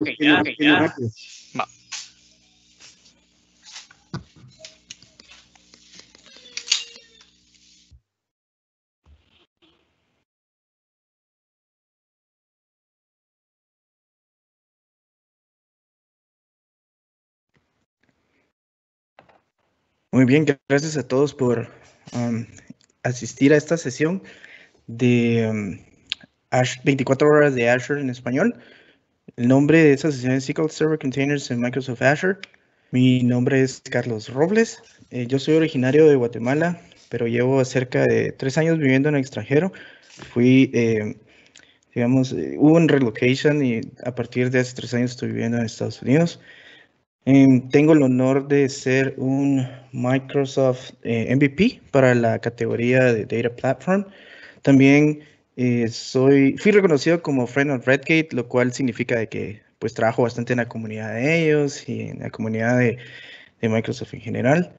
Muy bien, gracias a todos por um, asistir a esta sesión de um, veinticuatro 24 horas de Asher en español. El nombre de esta sesión es SQL Server Containers en Microsoft Azure. Mi nombre es Carlos Robles. Eh, yo soy originario de Guatemala, pero llevo cerca de tres años viviendo en el extranjero. Fui, eh, digamos, eh, hubo un relocation y a partir de hace tres años estoy viviendo en Estados Unidos. Em, tengo el honor de ser un Microsoft MVP para la categoría de Data Platform. También eh, soy, fui reconocido como Friend of Redgate, lo cual significa de que pues trabajo bastante en la comunidad de ellos y en la comunidad de, de Microsoft en general.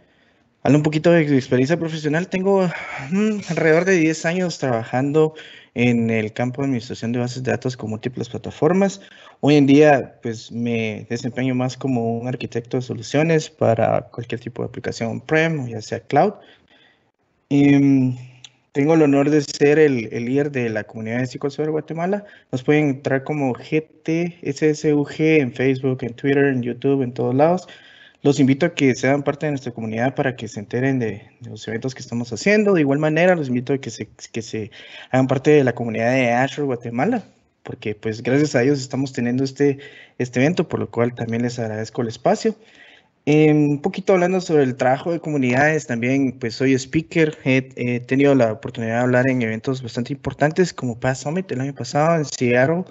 Hablo un poquito de experiencia profesional. Tengo mm, alrededor de 10 años trabajando en el campo de administración de bases de datos con múltiples plataformas. Hoy en día, pues me desempeño más como un arquitecto de soluciones para cualquier tipo de aplicación on-prem, ya sea cloud. Em, tengo el honor de ser el, líder de la comunidad de psicólogos de Guatemala. Nos pueden entrar como GTSSUG en Facebook, en Twitter, en YouTube, en todos lados. Los invito a que sean parte de nuestra comunidad para que se enteren de, los eventos que estamos haciendo. De igual manera, los invito a que se, que se hagan parte de la comunidad de Azure Guatemala, porque pues gracias a ellos estamos teniendo este, este evento, por lo cual también les agradezco el espacio. Eh, un poquito hablando sobre el trabajo de comunidades, también pues soy speaker, he, tenido la oportunidad de hablar en eventos bastante importantes como Paz Summit el año pasado en Seattle.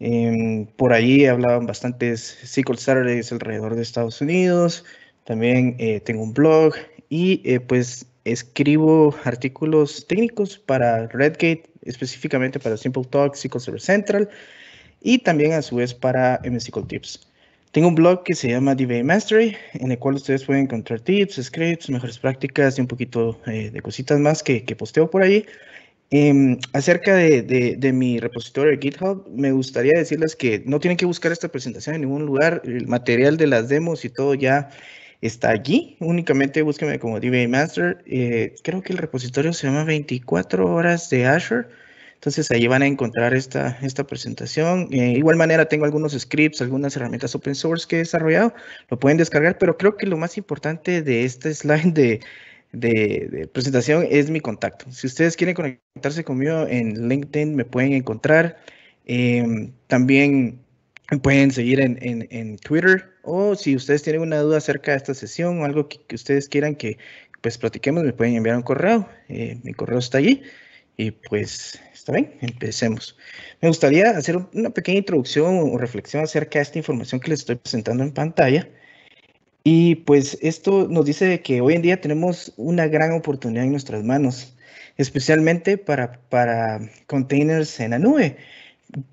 Em, por ahí he hablado en bastantes SQL Saturdays alrededor de Estados Unidos, también eh, tengo un blog y eh, pues escribo artículos técnicos para Redgate, específicamente para Simple Talk, SQL Server Central y también a su vez para MSQL Tips. Tengo un blog que se llama DBA Mastery, en el cual ustedes pueden encontrar tips, scripts, mejores prácticas y un poquito eh, de cositas más que, que posteo por ahí. Em, acerca de, de, mi repositorio de GitHub, me gustaría decirles que no tienen que buscar esta presentación en ningún lugar. El material de las demos y todo ya está allí. Únicamente búsquenme como DBA Master. Eh, creo que el repositorio se llama 24 horas de Azure. Entonces ahí van a encontrar esta, esta presentación. De eh, igual manera tengo algunos scripts, algunas herramientas open source que he desarrollado, lo pueden descargar, pero creo que lo más importante de este slide de, de, presentación es mi contacto. Si ustedes quieren conectarse conmigo en LinkedIn, me pueden encontrar. Em, también me pueden seguir en, en, en, Twitter o si ustedes tienen una duda acerca de esta sesión o algo que, ustedes quieran que pues platiquemos, me pueden enviar un correo. Eh, mi correo está allí. Y pues, está bien, empecemos. Me gustaría hacer una pequeña introducción o reflexión acerca de esta información que les estoy presentando en pantalla. Y pues esto nos dice que hoy en día tenemos una gran oportunidad en nuestras manos, especialmente para, para containers en la nube.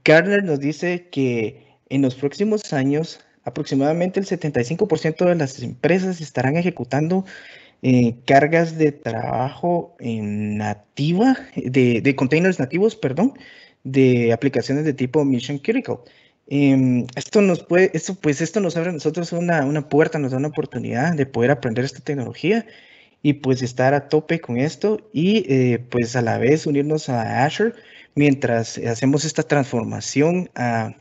Gartner nos dice que en los próximos años aproximadamente el 75% de las empresas estarán ejecutando eh, cargas de trabajo en nativa, de, de, containers nativos, perdón, de aplicaciones de tipo Mission Critical. Em, esto nos puede, esto, pues esto nos abre a nosotros una, una puerta, nos da una oportunidad de poder aprender esta tecnología y pues estar a tope con esto y eh, pues a la vez unirnos a Azure mientras hacemos esta transformación a,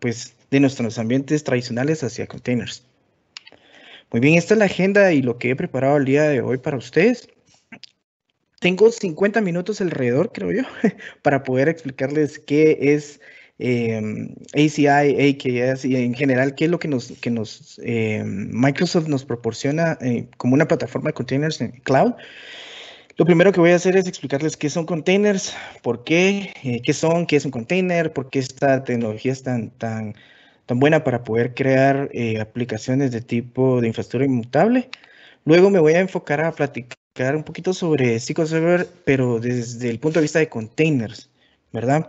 pues de nuestros ambientes tradicionales hacia containers. Muy bien, esta es la agenda y lo que he preparado el día de hoy para ustedes. Tengo 50 minutos alrededor, creo yo, para poder explicarles qué es em, ACI, AKS y en general qué es lo que nos, que nos em, Microsoft nos proporciona eh, como una plataforma de containers en cloud. Lo primero que voy a hacer es explicarles qué son containers, por qué, eh, qué son, qué es un container, por qué esta tecnología es tan, tan tan buena para poder crear eh, aplicaciones de tipo de infraestructura inmutable. Luego me voy a enfocar a platicar un poquito sobre SQL Server, pero desde el punto de vista de containers, ¿verdad?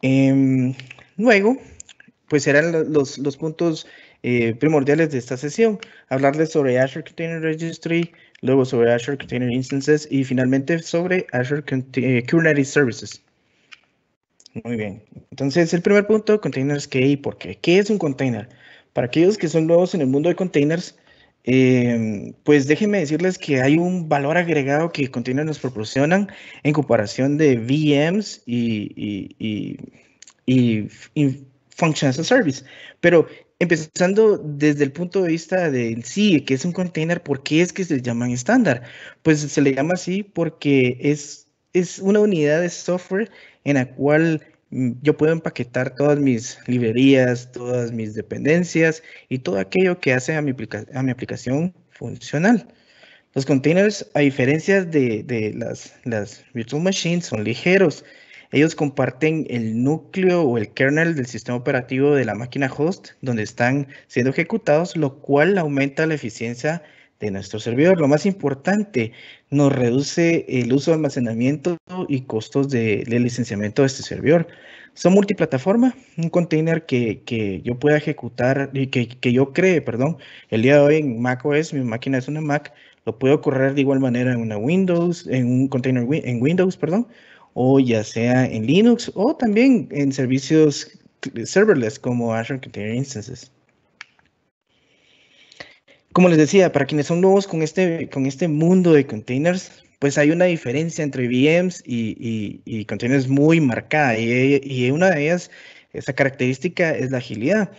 Em, luego, pues serán los, los puntos eh, primordiales de esta sesión. Hablarles sobre Azure Container Registry, luego sobre Azure Container Instances y finalmente sobre Azure eh, Kubernetes Services. Muy bien. Entonces, el primer punto containers que y por qué. ¿Qué es un container? Para aquellos que son nuevos en el mundo de containers, em, pues déjenme decirles que hay un valor agregado que containers nos proporcionan en comparación de VMs y, y, y, y Functions as Service. Pero empezando desde el punto de vista de sí, qué es un container, ¿por qué es que se llaman estándar? Pues se le llama así porque es, es una unidad de software en la cual mm, yo puedo empaquetar todas mis librerías, todas mis dependencias y todo aquello que hace a mi, aplicación funcional. Los containers, a diferencia de, las, las, virtual machines, son ligeros. Ellos comparten el núcleo o el kernel del sistema operativo de la máquina host donde están siendo ejecutados, lo cual aumenta la eficiencia de nuestro servidor. Lo más importante, nos reduce el uso de almacenamiento y costos de, licenciamiento de este servidor. Son multiplataforma, un container que, yo pueda ejecutar y que, yo cree, perdón, el día de hoy en macOS, mi máquina es una Mac, lo puedo correr de igual manera en una Windows, en un container en Windows, perdón, o ya sea en Linux o también en servicios serverless como Azure Container Instances. Como les decía, para quienes son nuevos con este, con este mundo de containers, pues hay una diferencia entre VMs y, y, containers muy marcada y, y, una de ellas, esa característica es la agilidad.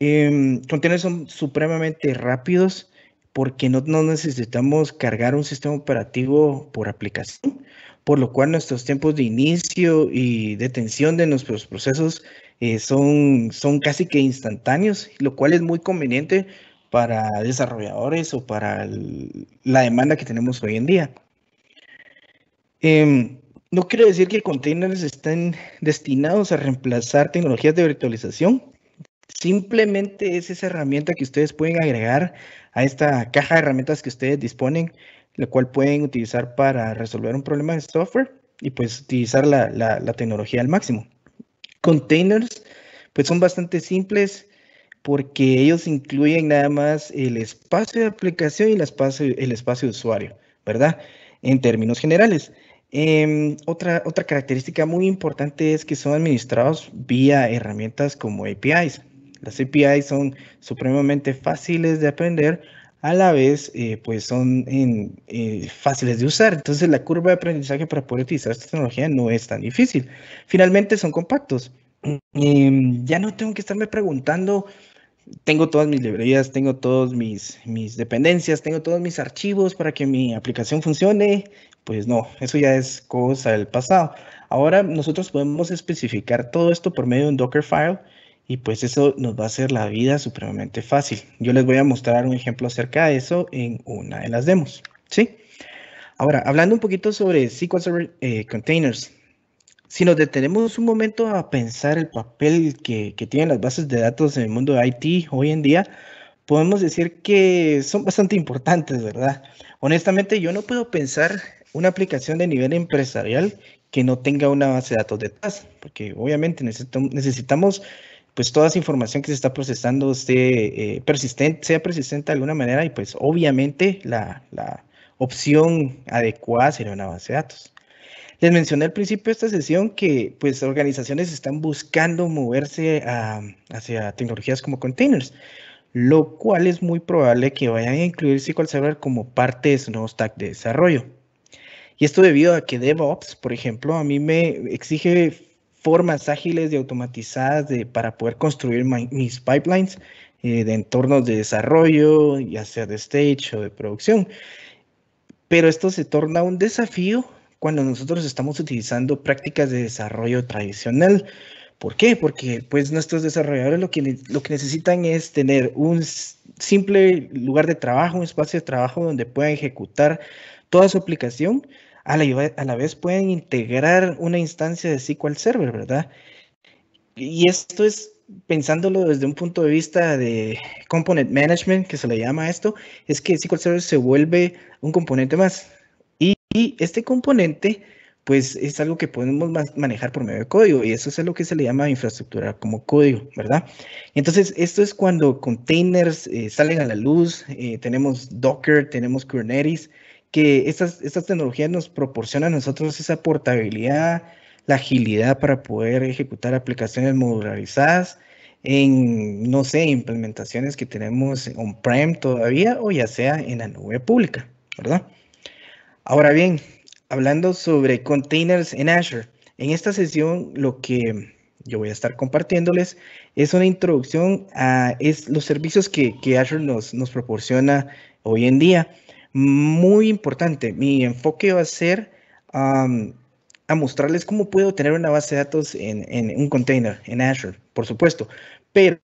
Eh, containers son supremamente rápidos porque no, no, necesitamos cargar un sistema operativo por aplicación, por lo cual nuestros tiempos de inicio y detención de nuestros procesos eh, son, son casi que instantáneos, lo cual es muy conveniente para desarrolladores o para la demanda que tenemos hoy en día. Em, no quiero decir que containers estén destinados a reemplazar tecnologías de virtualización. Simplemente es esa herramienta que ustedes pueden agregar a esta caja de herramientas que ustedes disponen, la cual pueden utilizar para resolver un problema de software y pues utilizar la, la tecnología al máximo. Containers pues son bastante simples, porque ellos incluyen nada más el espacio de aplicación y el espacio, el espacio de usuario, ¿verdad? En términos generales. Em, otra, otra característica muy importante es que son administrados vía herramientas como APIs. Las APIs son supremamente fáciles de aprender, a la vez eh, pues son eh, fáciles de usar. Entonces la curva de aprendizaje para poder utilizar esta tecnología no es tan difícil. Finalmente son compactos. Em, ya no tengo que estarme preguntando tengo todas mis librerías, tengo todas mis, mis dependencias, tengo todos mis archivos para que mi aplicación funcione. Pues no, eso ya es cosa del pasado. Ahora nosotros podemos especificar todo esto por medio de un Dockerfile y pues eso nos va a hacer la vida supremamente fácil. Yo les voy a mostrar un ejemplo acerca de eso en una de las demos. ¿sí? Ahora, hablando un poquito sobre SQL Server eh, Containers, si nos detenemos un momento a pensar el papel que, tienen las bases de datos en el mundo de IT hoy en día, podemos decir que son bastante importantes, ¿verdad? Honestamente, yo no puedo pensar una aplicación de nivel empresarial que no tenga una base de datos detrás, porque obviamente necesitamos, pues toda esa información que se está procesando esté, eh, persistente, sea persistente de alguna manera y pues obviamente la, la opción adecuada sería una base de datos. Les mencioné al principio de esta sesión que pues organizaciones están buscando moverse hacia tecnologías como containers, lo cual es muy probable que vayan a incluir SQL Server como parte de su nuevo stack de desarrollo. Y esto debido a que DevOps, por ejemplo, a mí me exige formas ágiles y automatizadas de, para poder construir mis pipelines eh, de entornos de desarrollo, ya sea de stage o de producción. Pero esto se torna un desafío cuando nosotros estamos utilizando prácticas de desarrollo tradicional. ¿Por qué? Porque pues nuestros desarrolladores lo que, lo que necesitan es tener un simple lugar de trabajo, un espacio de trabajo donde puedan ejecutar toda su aplicación. A la, a la vez pueden integrar una instancia de SQL Server, ¿verdad? Y esto es pensándolo desde un punto de vista de component management, que se le llama esto, es que SQL Server se vuelve un componente más. Y este componente, pues es algo que podemos manejar por medio de código y eso es lo que se le llama infraestructura como código, ¿verdad? Entonces, esto es cuando containers eh, salen a la luz, eh, tenemos Docker, tenemos Kubernetes, que estas, estas tecnologías nos proporcionan a nosotros esa portabilidad, la agilidad para poder ejecutar aplicaciones modularizadas en, no sé, implementaciones que tenemos on-prem todavía o ya sea en la nube pública, ¿verdad? Ahora bien, hablando sobre containers en Azure, en esta sesión lo que yo voy a estar compartiéndoles es una introducción a los servicios que, Azure nos, nos proporciona hoy en día. Muy importante, mi enfoque va a ser a mostrarles cómo puedo tener una base de datos en, un container, en Azure, por supuesto, pero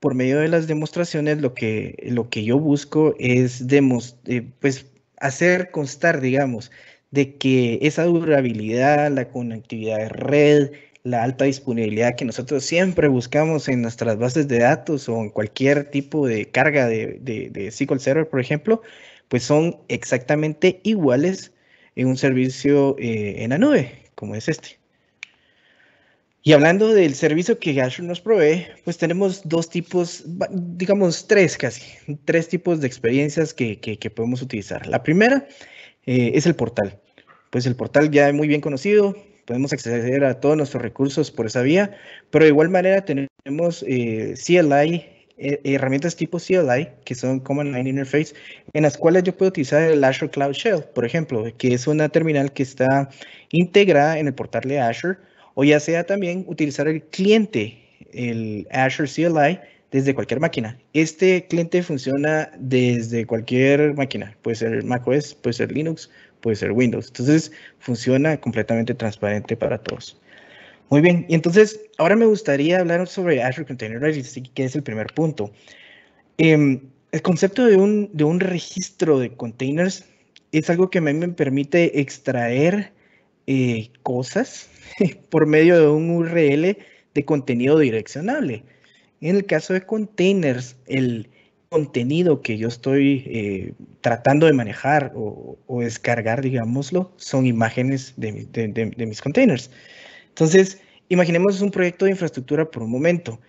por medio de las demostraciones lo que, lo que yo busco es eh, pues, hacer constar, digamos, de que esa durabilidad, la conectividad de red, la alta disponibilidad que nosotros siempre buscamos en nuestras bases de datos o en cualquier tipo de carga de, de, SQL Server, por ejemplo, pues son exactamente iguales en un servicio eh, en la nube, como es este. Y hablando del servicio que Azure nos provee, pues tenemos dos tipos, digamos tres casi, tres tipos de experiencias que, podemos utilizar. La primera eh, es el portal. Pues el portal ya es muy bien conocido, podemos acceder a todos nuestros recursos por esa vía, pero de igual manera tenemos eh, CLI, eh, herramientas tipo CLI, que son Command Line Interface, en las cuales yo puedo utilizar el Azure Cloud Shell, por ejemplo, que es una terminal que está integrada en el portal de Azure, o ya sea también utilizar el cliente, el Azure CLI, desde cualquier máquina. Este cliente funciona desde cualquier máquina, puede ser macOS, puede ser Linux, puede ser Windows. Entonces funciona completamente transparente para todos. Muy bien, y entonces ahora me gustaría hablar sobre Azure Container Registry, que es el primer punto. Em, el concepto de un, de un registro de containers es algo que a mí me permite extraer eh, cosas por medio de un URL de contenido direccionable. En el caso de containers, el contenido que yo estoy eh, tratando de manejar o, descargar, digámoslo, son imágenes de mis containers. Entonces, imaginemos un proyecto de infraestructura por un momento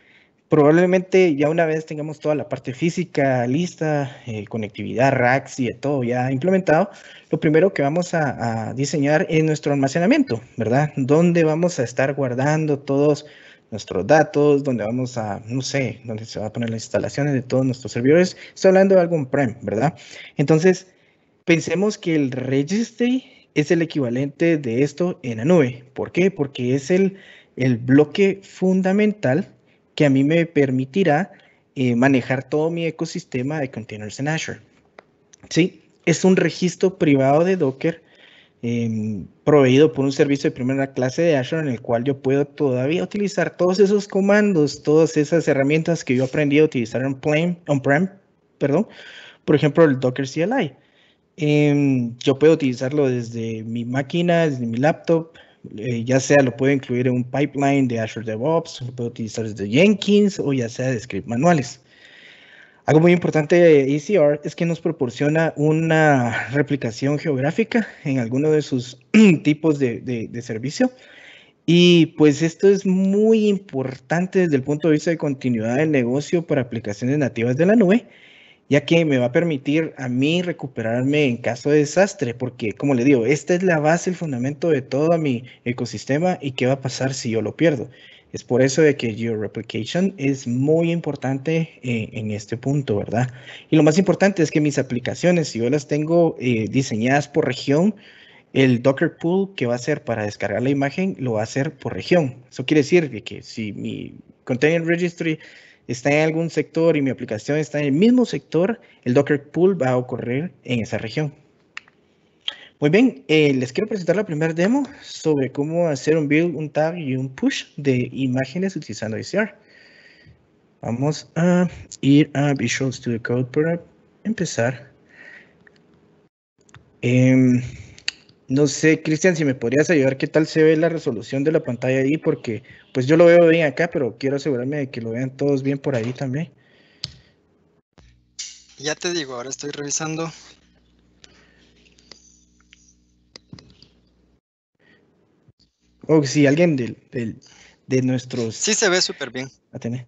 probablemente ya una vez tengamos toda la parte física lista, eh, conectividad, racks y de todo ya implementado, lo primero que vamos a, diseñar es nuestro almacenamiento, ¿verdad? Donde vamos a estar guardando todos nuestros datos, donde vamos a, no sé, dónde se va a poner las instalaciones de todos nuestros servidores. Estoy hablando de algo en prem ¿verdad? Entonces, pensemos que el registry es el equivalente de esto en la nube. ¿Por qué? Porque es el, el bloque fundamental que a mí me permitirá eh, manejar todo mi ecosistema de containers en Azure. ¿Sí? Es un registro privado de Docker em, proveído por un servicio de primera clase de Azure en el cual yo puedo todavía utilizar todos esos comandos, todas esas herramientas que yo aprendí a utilizar on-prem, on -prem, perdón, por ejemplo, el Docker CLI. Em, yo puedo utilizarlo desde mi máquina, desde mi laptop, eh, ya sea lo puede incluir en un pipeline de Azure DevOps, lo puedo utilizar desde Jenkins o ya sea de script manuales. Algo muy importante de ECR es que nos proporciona una replicación geográfica en alguno de sus tipos de, de, servicio. Y pues esto es muy importante desde el punto de vista de continuidad del negocio para aplicaciones nativas de la nube, ya que me va a permitir a mí recuperarme en caso de desastre, porque como le digo, esta es la base, el fundamento de todo mi ecosistema y qué va a pasar si yo lo pierdo. Es por eso de que georeplication es muy importante eh, en este punto, ¿verdad? Y lo más importante es que mis aplicaciones, si yo las tengo eh, diseñadas por región, el Docker Pool que va a hacer para descargar la imagen lo va a hacer por región. Eso quiere decir que, que si mi Container Registry está en algún sector y mi aplicación está en el mismo sector, el Docker Pool va a ocurrir en esa región. Muy bien, eh, les quiero presentar la primera demo sobre cómo hacer un build, un tag y un push de imágenes utilizando ICR. Vamos a ir a Visual Studio Code para empezar. Em, no sé, Cristian, si me podrías ayudar, ¿qué tal se ve la resolución de la pantalla ahí? Porque pues yo lo veo bien acá, pero quiero asegurarme de que lo vean todos bien por ahí también. Ya te digo, ahora estoy revisando. O oh, si sí, alguien de nuestros... Sí se ve súper bien.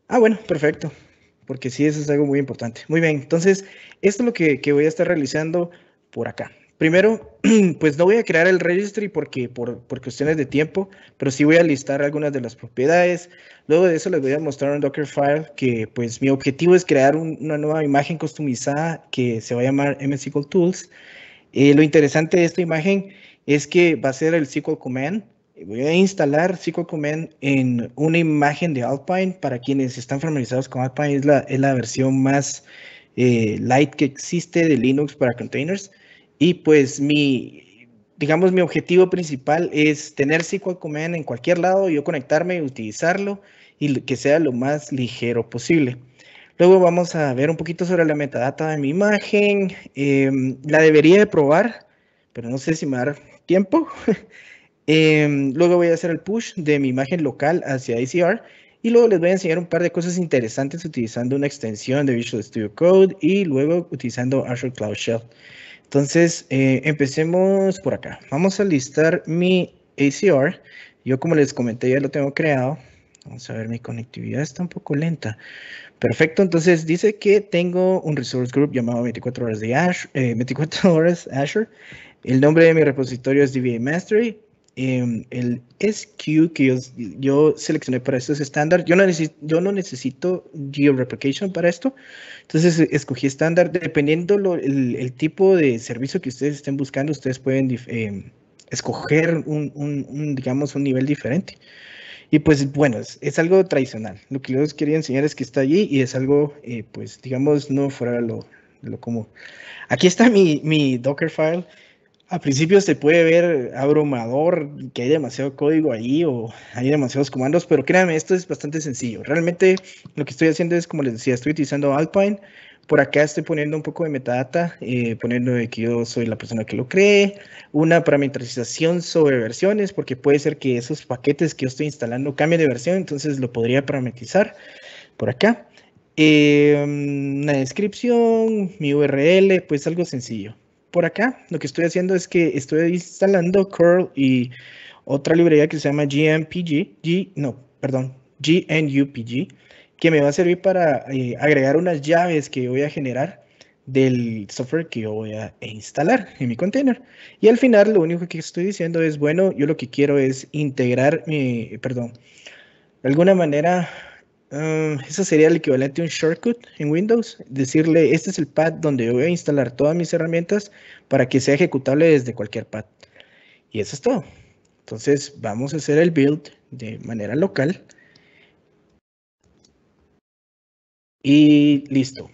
Ah, bueno, perfecto. Porque sí, eso es algo muy importante. Muy bien, entonces, esto es lo que voy a estar realizando por acá. Primero, pues no voy a crear el registry porque, por, cuestiones de tiempo, pero sí voy a listar algunas de las propiedades. Luego de eso les voy a mostrar un Dockerfile que pues mi objetivo es crear una nueva imagen customizada que se va a llamar MSQL Tools. Eh, lo interesante de esta imagen es que va a ser el SQL Command. Voy a instalar SQL Command en una imagen de Alpine. Para quienes están familiarizados con Alpine, es la, es la versión más eh, light que existe de Linux para containers. Y pues mi, digamos, mi objetivo principal es tener Command en cualquier lado, yo conectarme y utilizarlo y que sea lo más ligero posible. Luego vamos a ver un poquito sobre la metadata de mi imagen. Em, la debería de probar, pero no sé si me tiempo. Em, luego voy a hacer el push de mi imagen local hacia acr y luego les voy a enseñar un par de cosas interesantes utilizando una extensión de Visual Studio Code y luego utilizando Azure Cloud Shell. Entonces, eh, empecemos por acá. Vamos a listar mi ACR. Yo como les comenté, ya lo tengo creado. Vamos a ver, mi conectividad está un poco lenta. Perfecto, entonces dice que tengo un resource group llamado 24 horas de Azure. 24 eh, horas Azure. El nombre de mi repositorio es DBA Mastery. Em, el SQ que yo, seleccioné para esto es estándar, yo no, necesito, yo no necesito para esto, entonces eh, escogí estándar, dependiendo el, tipo de servicio que ustedes estén buscando, ustedes pueden em, escoger un, digamos, un nivel diferente. Y pues bueno, es, algo tradicional. Lo que yo les quería enseñar es que está allí y es algo, eh, pues digamos, no fuera lo, lo común. Aquí está mi, mi Docker file a principios se puede ver abrumador, que hay demasiado código ahí o hay demasiados comandos, pero créanme, esto es bastante sencillo. Realmente lo que estoy haciendo es, como les decía, estoy utilizando Alpine. Por acá estoy poniendo un poco de metadata, eh, poniendo de que yo soy la persona que lo cree, una parametrización sobre versiones, porque puede ser que esos paquetes que yo estoy instalando cambien de versión, entonces lo podría parametrizar por acá. Eh, una descripción, mi URL, pues algo sencillo por acá, lo que estoy haciendo es que estoy instalando curl y otra librería que se llama GMPG, G, no, perdón, GNUPG, que me va a servir para eh, agregar unas llaves que voy a generar del software que yo voy a instalar en mi container. Y al final lo único que estoy diciendo es, bueno, yo lo que quiero es integrar mi, perdón, de alguna manera Ah, Ese sería el equivalente a un shortcut en Windows. Decirle, este es el pad donde voy a instalar todas mis herramientas para que sea ejecutable desde cualquier pad. Y eso es todo. Entonces vamos a hacer el build de manera local. Y listo.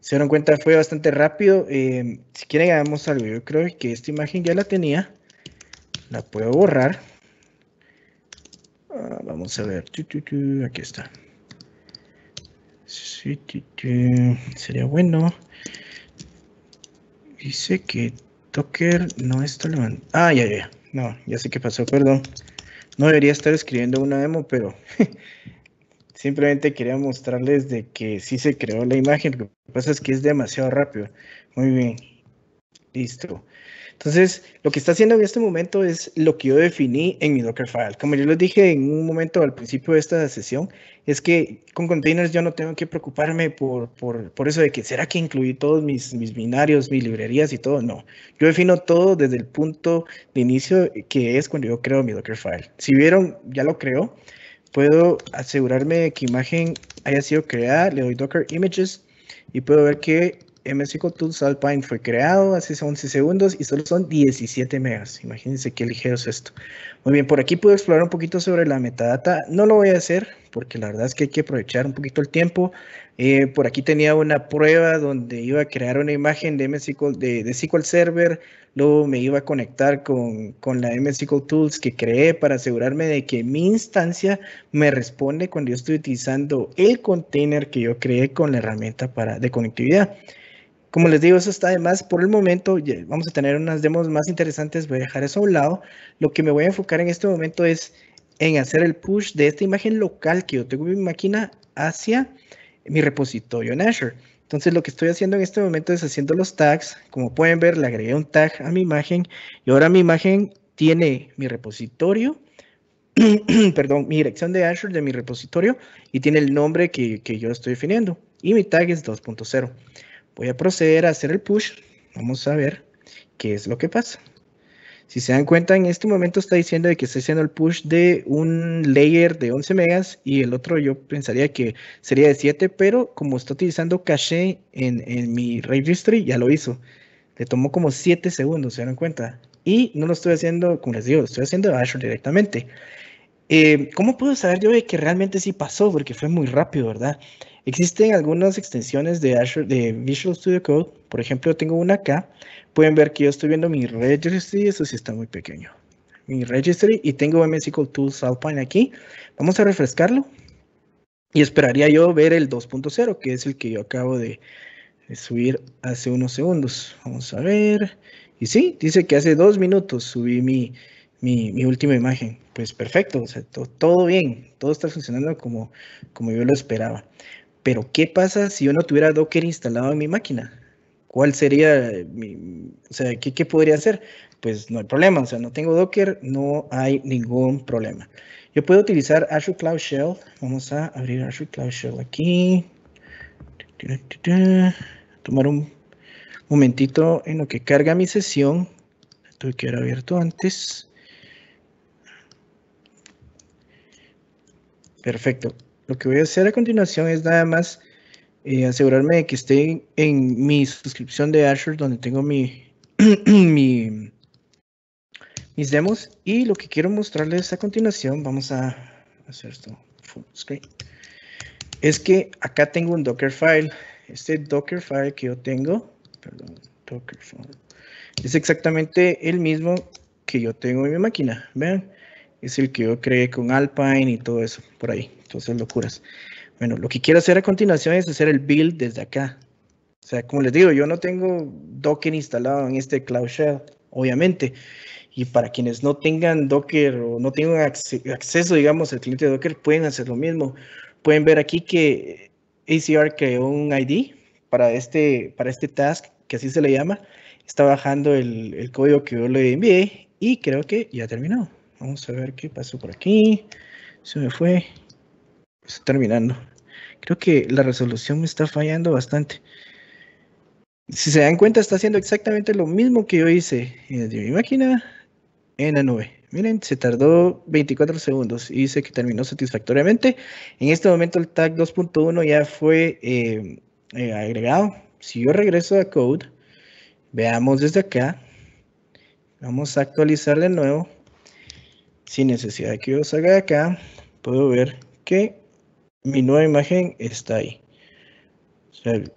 Se dieron cuenta, fue bastante rápido. Eh, si quieren, hagamos algo. Yo creo que esta imagen ya la tenía. La puedo borrar vamos a ver. Aquí está. sería bueno. Dice que Toker no está levantando. Ah, ya, ya. No, ya sé qué pasó, perdón. No debería estar escribiendo una demo, pero simplemente quería mostrarles de que sí se creó la imagen. Lo que pasa es que es demasiado rápido. Muy bien. Listo. Entonces, lo que está haciendo en este momento es lo que yo definí en mi Dockerfile. Como yo les dije en un momento al principio de esta sesión, es que con containers yo no tengo que preocuparme por, eso de que será que incluí todos mis, binarios, mis librerías y todo. No, yo defino todo desde el punto de inicio que es cuando yo creo mi Dockerfile. Si vieron, ya lo creo. Puedo asegurarme de que imagen haya sido creada, le doy Docker Images y puedo ver que MSQL Tools Alpine fue creado hace 11 segundos y solo son 17 megas. Imagínense qué ligero es esto. Muy bien, por aquí puedo explorar un poquito sobre la metadata. No lo voy a hacer porque la verdad es que hay que aprovechar un poquito el tiempo. Eh, por aquí tenía una prueba donde iba a crear una imagen de, de, de SQL Server, luego me iba a conectar con, con la MSQL Tools que creé para asegurarme de que mi instancia me responde cuando yo estoy utilizando el container que yo creé con la herramienta para, de conectividad como les digo, eso está además, Por el momento vamos a tener unas demos más interesantes, voy a dejar eso a un lado. Lo que me voy a enfocar en este momento es en hacer el push de esta imagen local que yo tengo en mi máquina hacia mi repositorio en Azure. Entonces lo que estoy haciendo en este momento es haciendo los tags. Como pueden ver, le agregué un tag a mi imagen y ahora mi imagen tiene mi repositorio, perdón, mi dirección de Azure de mi repositorio y tiene el nombre que, que yo estoy definiendo y mi tag es 2.0. Voy a proceder a hacer el push. Vamos a ver qué es lo que pasa. Si se dan cuenta, en este momento está diciendo de que está haciendo el push de un layer de 11 megas y el otro yo pensaría que sería de 7, pero como está utilizando caché en, en mi registry, ya lo hizo. Le tomó como 7 segundos, se dan cuenta. Y no lo estoy haciendo, como les digo, estoy haciendo Azure directamente. Eh, ¿Cómo puedo saber yo de que realmente sí pasó? Porque fue muy rápido, ¿verdad? Existen algunas extensiones de, de Visual Studio Code. Por ejemplo, tengo una acá. Pueden ver que yo estoy viendo mi registry. Eso sí está muy pequeño. Mi registry y tengo MSQL Tools Alpine aquí. Vamos a refrescarlo. Y esperaría yo ver el 2.0, que es el que yo acabo de subir hace unos segundos. Vamos a ver. Y sí, dice que hace dos minutos subí mi, mi, última imagen. Pues perfecto, o sea, todo bien, todo está funcionando como, como yo lo esperaba. Pero ¿qué pasa si yo no tuviera Docker instalado en mi máquina? ¿Cuál sería, mi, o sea, ¿qué, qué podría hacer? Pues no hay problema, o sea, no tengo Docker, no hay ningún problema. Yo puedo utilizar Azure Cloud Shell. Vamos a abrir Azure Cloud Shell aquí. Tomar un momentito en lo que carga mi sesión. Tuve que haber abierto antes. Perfecto. Lo que voy a hacer a continuación es nada más eh, asegurarme de que esté en mi suscripción de Azure donde tengo mi, mis demos y lo que quiero mostrarles a continuación, vamos a hacer esto es que acá tengo un Dockerfile. Este Dockerfile que yo tengo, perdón, es exactamente el mismo que yo tengo en mi máquina. Vean, es el que yo creé con Alpine y todo eso por ahí. Entonces, locuras. Bueno, lo que quiero hacer a continuación es hacer el build desde acá. O sea, como les digo, yo no tengo Docker instalado en este Cloud Shell, obviamente. Y para quienes no tengan Docker o no tengan acceso, digamos, al cliente de Docker, pueden hacer lo mismo. Pueden ver aquí que ACR creó un ID para este, para este task, que así se le llama. Está bajando el, el código que yo le envié y creo que ya terminó. Vamos a ver qué pasó por aquí. Se me fue. Está terminando. Creo que la resolución me está fallando bastante. Si se dan cuenta, está haciendo exactamente lo mismo que yo hice desde mi máquina en la nube. Miren, se tardó 24 segundos y dice que terminó satisfactoriamente. En este momento el tag 2.1 ya fue eh, eh, agregado. Si yo regreso a Code, veamos desde acá. Vamos a actualizar de nuevo sin necesidad de que yo salga de acá, puedo ver que mi nueva imagen está ahí.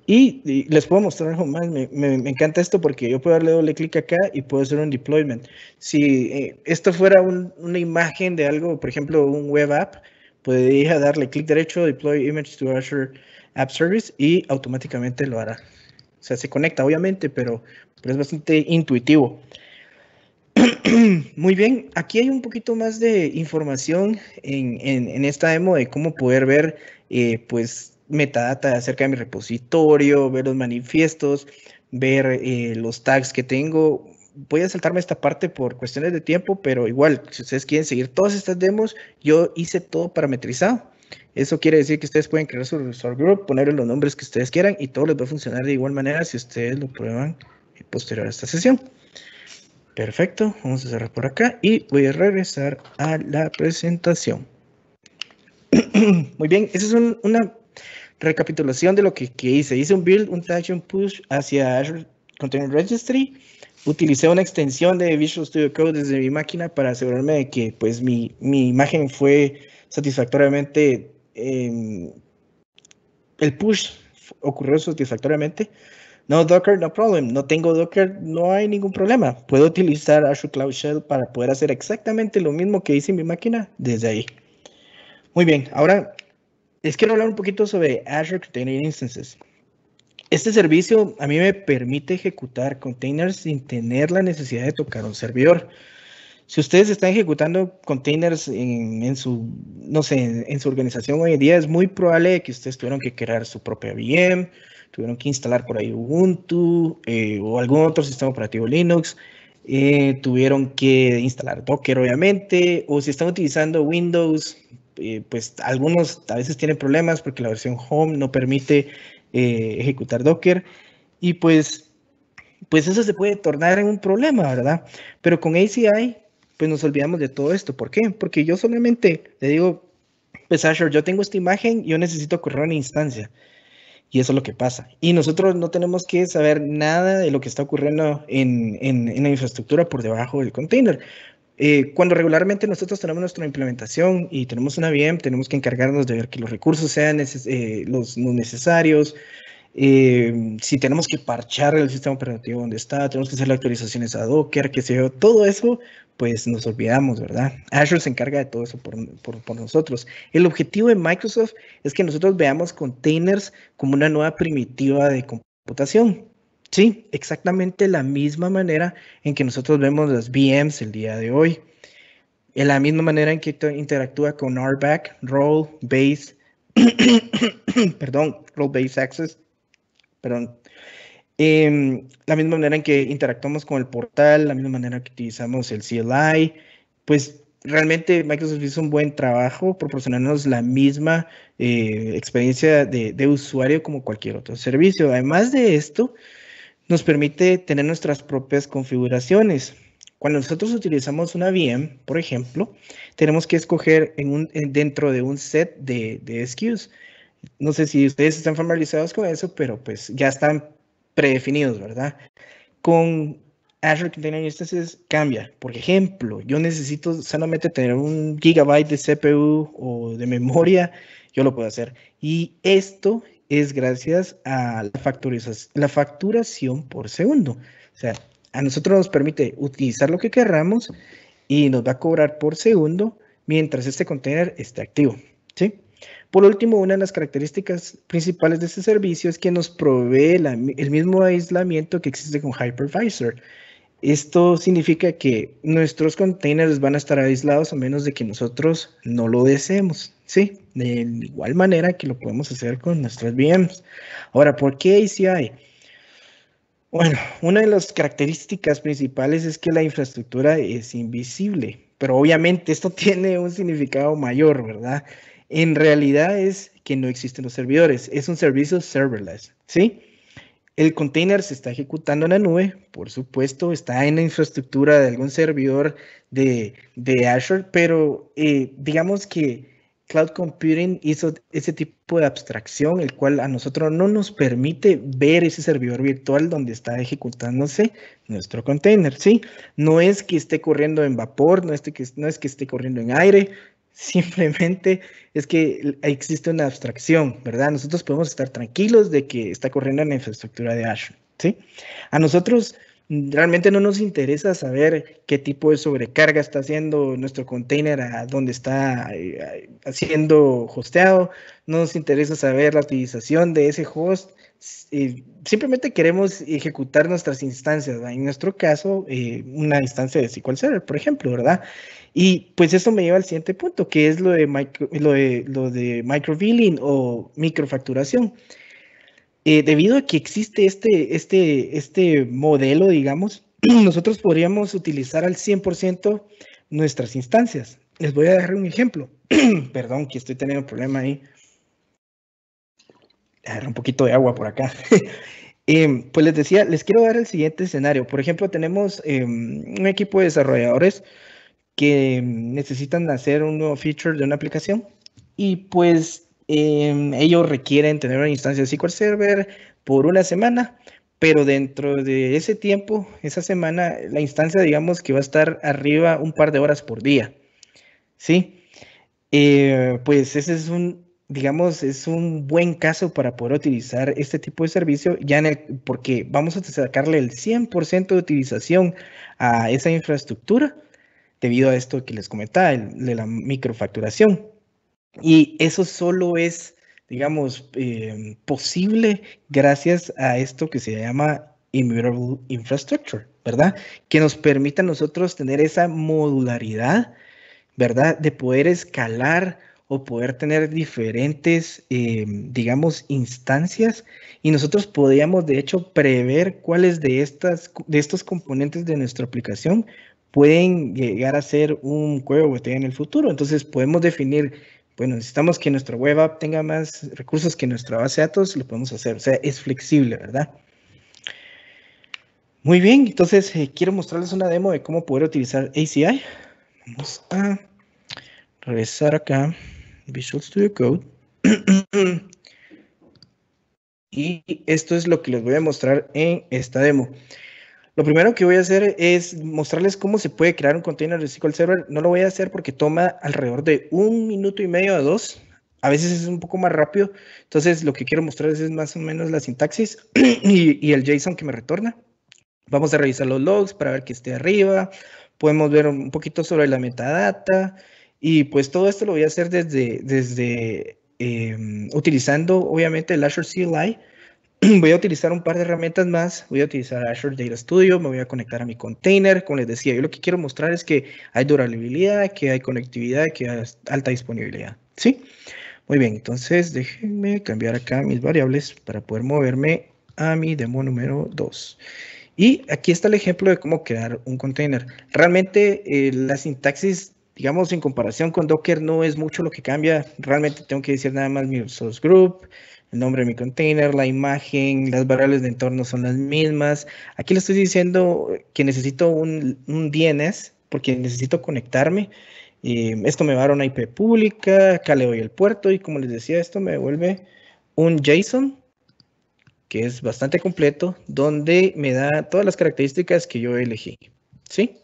Y, les puedo mostrar algo más. Me, encanta esto porque yo puedo darle doble clic acá y puedo hacer un deployment. Si eh, esto fuera una imagen de algo, por ejemplo, un web app, podría darle clic derecho, deploy image to Azure App Service y automáticamente lo hará. O sea, se conecta obviamente, pero es bastante intuitivo. Muy bien, aquí hay un poquito más de información en, esta demo de cómo poder ver eh, pues metadata acerca de mi repositorio, ver los manifiestos, ver eh, los tags que tengo. Voy a saltarme esta parte por cuestiones de tiempo, pero igual, si ustedes quieren seguir todas estas demos, yo hice todo parametrizado. Eso quiere decir que ustedes pueden crear su resource group, ponerle los nombres que ustedes quieran y todo les va a funcionar de igual manera si ustedes lo prueban posterior a esta sesión. Perfecto, vamos a cerrar por acá y voy a regresar a la presentación. Muy bien, esa es una recapitulación de lo que, hice. Hice un build, un touch, push hacia Azure Container Registry. Utilicé una extensión de Visual Studio Code desde mi máquina para asegurarme de que pues, mi, imagen fue satisfactoriamente... Em, el push ocurrió satisfactoriamente. No Docker, no problem. No tengo Docker, no hay ningún problema. Puedo utilizar Azure Cloud Shell para poder hacer exactamente lo mismo que hice en mi máquina desde ahí. Muy bien, ahora les quiero hablar un poquito sobre Azure Container Instances. Este servicio a mí me permite ejecutar containers sin tener la necesidad de tocar un servidor. Si ustedes están ejecutando containers en, su, no sé, en, su organización hoy en día, es muy probable que ustedes tuvieran que crear su propia VM tuvieron que instalar por ahí Ubuntu eh, o algún otro sistema operativo Linux, eh, tuvieron que instalar Docker obviamente, o si están utilizando Windows, eh, pues algunos a veces tienen problemas porque la versión Home no permite ejecutar Docker y pues, pues eso se puede tornar en un problema, ¿verdad? Pero con ACI pues nos olvidamos de todo esto. ¿Por qué? Porque yo solamente le digo, pues Azure, yo tengo esta imagen y yo necesito correr una instancia. Y eso es lo que pasa. Y nosotros no tenemos que saber nada de lo que está ocurriendo en, en, la infraestructura por debajo del container. Eh, cuando regularmente nosotros tenemos nuestra implementación y tenemos una VM, tenemos que encargarnos de ver que los recursos sean eh, los, necesarios, eh, si tenemos que parchar el sistema operativo donde está, tenemos que hacer las actualizaciones a Docker, que se todo eso, pues nos olvidamos, ¿verdad? Azure se encarga de todo eso por, nosotros. El objetivo de Microsoft es que nosotros veamos containers como una nueva primitiva de computación. Sí, exactamente la misma manera en que nosotros vemos las VMs el día de hoy. En la misma manera en que interactúa con RBAC, Role, Base, perdón, Role Base Access, perdón. Em, la misma manera en que interactuamos con el portal, la misma manera que utilizamos el CLI, pues realmente Microsoft hizo un buen trabajo proporcionándonos la misma eh, experiencia de, usuario como cualquier otro servicio. Además de esto, nos permite tener nuestras propias configuraciones. Cuando nosotros utilizamos una VM, por ejemplo, tenemos que escoger dentro de un set de, de SKUs. No sé si ustedes están familiarizados con eso, pero pues ya están predefinidos, ¿verdad? Con Azure Container Instances cambia. Por ejemplo, yo necesito solamente tener un gigabyte de CPU o de memoria, yo lo puedo hacer. Y esto es gracias a la, facturación por segundo. O sea, a nosotros nos permite utilizar lo que querramos y nos va a cobrar por segundo mientras este container esté activo. ¿sí? Por último, una de las características principales de este servicio es que nos provee el mismo aislamiento que existe con Hypervisor. Esto significa que nuestros containers van a estar aislados a menos de que nosotros no lo deseemos, ¿sí? De igual manera que lo podemos hacer con nuestras VMs. Ahora, ¿por qué ACI? Bueno, una de las características principales es que la infraestructura es invisible, pero obviamente esto tiene un significado mayor, ¿verdad? en realidad es que no existen los servidores, es un servicio serverless, ¿sí? El container se está ejecutando en la nube, por supuesto, está en la infraestructura de algún servidor de, Azure, pero eh, digamos que Cloud Computing hizo ese tipo de abstracción, el cual a nosotros no nos permite ver ese servidor virtual donde está ejecutándose nuestro container, ¿sí? No es que esté corriendo en vapor, no es que, no es que esté corriendo en aire, Simplemente es que existe una abstracción, ¿verdad? Nosotros podemos estar tranquilos de que está corriendo en la infraestructura de Azure, ¿sí? A nosotros realmente no nos interesa saber qué tipo de sobrecarga está haciendo nuestro container, a dónde está haciendo eh, hosteado, no nos interesa saber la utilización de ese host. Eh, simplemente queremos ejecutar nuestras instancias. En nuestro caso, eh, una instancia de SQL Server, por ejemplo, ¿verdad? Y pues eso me lleva al siguiente punto, que es lo de, micro, lo de, lo de o microfacturación. Eh, debido a que existe este, este, este modelo, digamos, nosotros podríamos utilizar al 100% nuestras instancias. Les voy a dar un ejemplo. Perdón que estoy teniendo un problema ahí. Dar un poquito de agua por acá. Eh, pues les decía, les quiero dar el siguiente escenario. Por ejemplo, tenemos em, un equipo de desarrolladores que mm, necesitan hacer un nuevo feature de una aplicación y pues em, ellos requieren tener una instancia de SQL Server por una semana, pero dentro de ese tiempo, esa semana, la instancia digamos que va a estar arriba un par de horas por día, ¿sí? Eh, pues ese es un, digamos, es un buen caso para poder utilizar este tipo de servicio, ya en el, porque vamos a sacarle el 100% de utilización a esa infraestructura debido a esto que les comentaba, el, de la microfacturación. Y eso solo es, digamos, eh, posible gracias a esto que se llama Immutable Infrastructure, ¿verdad? Que nos permita a nosotros tener esa modularidad, ¿verdad? De poder escalar o poder tener diferentes, eh, digamos, instancias y nosotros podríamos, de hecho, prever cuáles de, estas, de estos componentes de nuestra aplicación pueden llegar a ser un juego botella en el futuro. Entonces podemos definir, bueno, necesitamos que nuestra web app tenga más recursos que nuestra base de datos, lo podemos hacer. O sea, es flexible, ¿verdad? Muy bien, entonces eh, quiero mostrarles una demo de cómo poder utilizar ACI. Vamos a regresar acá, Visual Studio Code. y esto es lo que les voy a mostrar en esta demo. Lo primero que voy a hacer es mostrarles cómo se puede crear un container de SQL Server. No lo voy a hacer porque toma alrededor de un minuto y medio a dos. A veces es un poco más rápido. Entonces, lo que quiero mostrarles es más o menos la sintaxis y, el JSON que me retorna. Vamos a revisar los logs para ver que esté arriba. Podemos ver un poquito sobre la metadata. Y pues todo esto lo voy a hacer desde, desde em, utilizando obviamente el Azure CLI voy a utilizar un par de herramientas más. Voy a utilizar Azure Data Studio, me voy a conectar a mi container. Como les decía, yo lo que quiero mostrar es que hay durabilidad, que hay conectividad, que hay alta disponibilidad. ¿Sí? Muy bien, entonces déjenme cambiar acá mis variables para poder moverme a mi demo número 2. Y aquí está el ejemplo de cómo crear un container. Realmente eh, la sintaxis digamos, en comparación con Docker no es mucho lo que cambia. Realmente tengo que decir nada más mi source group, el nombre de mi container, la imagen, las variables de entorno son las mismas. Aquí le estoy diciendo que necesito un, DNS porque necesito conectarme. Y eh, esto me va a dar una IP pública, acá le doy el puerto y como les decía, esto me devuelve un JSON que es bastante completo, donde me da todas las características que yo elegí. ¿Sí?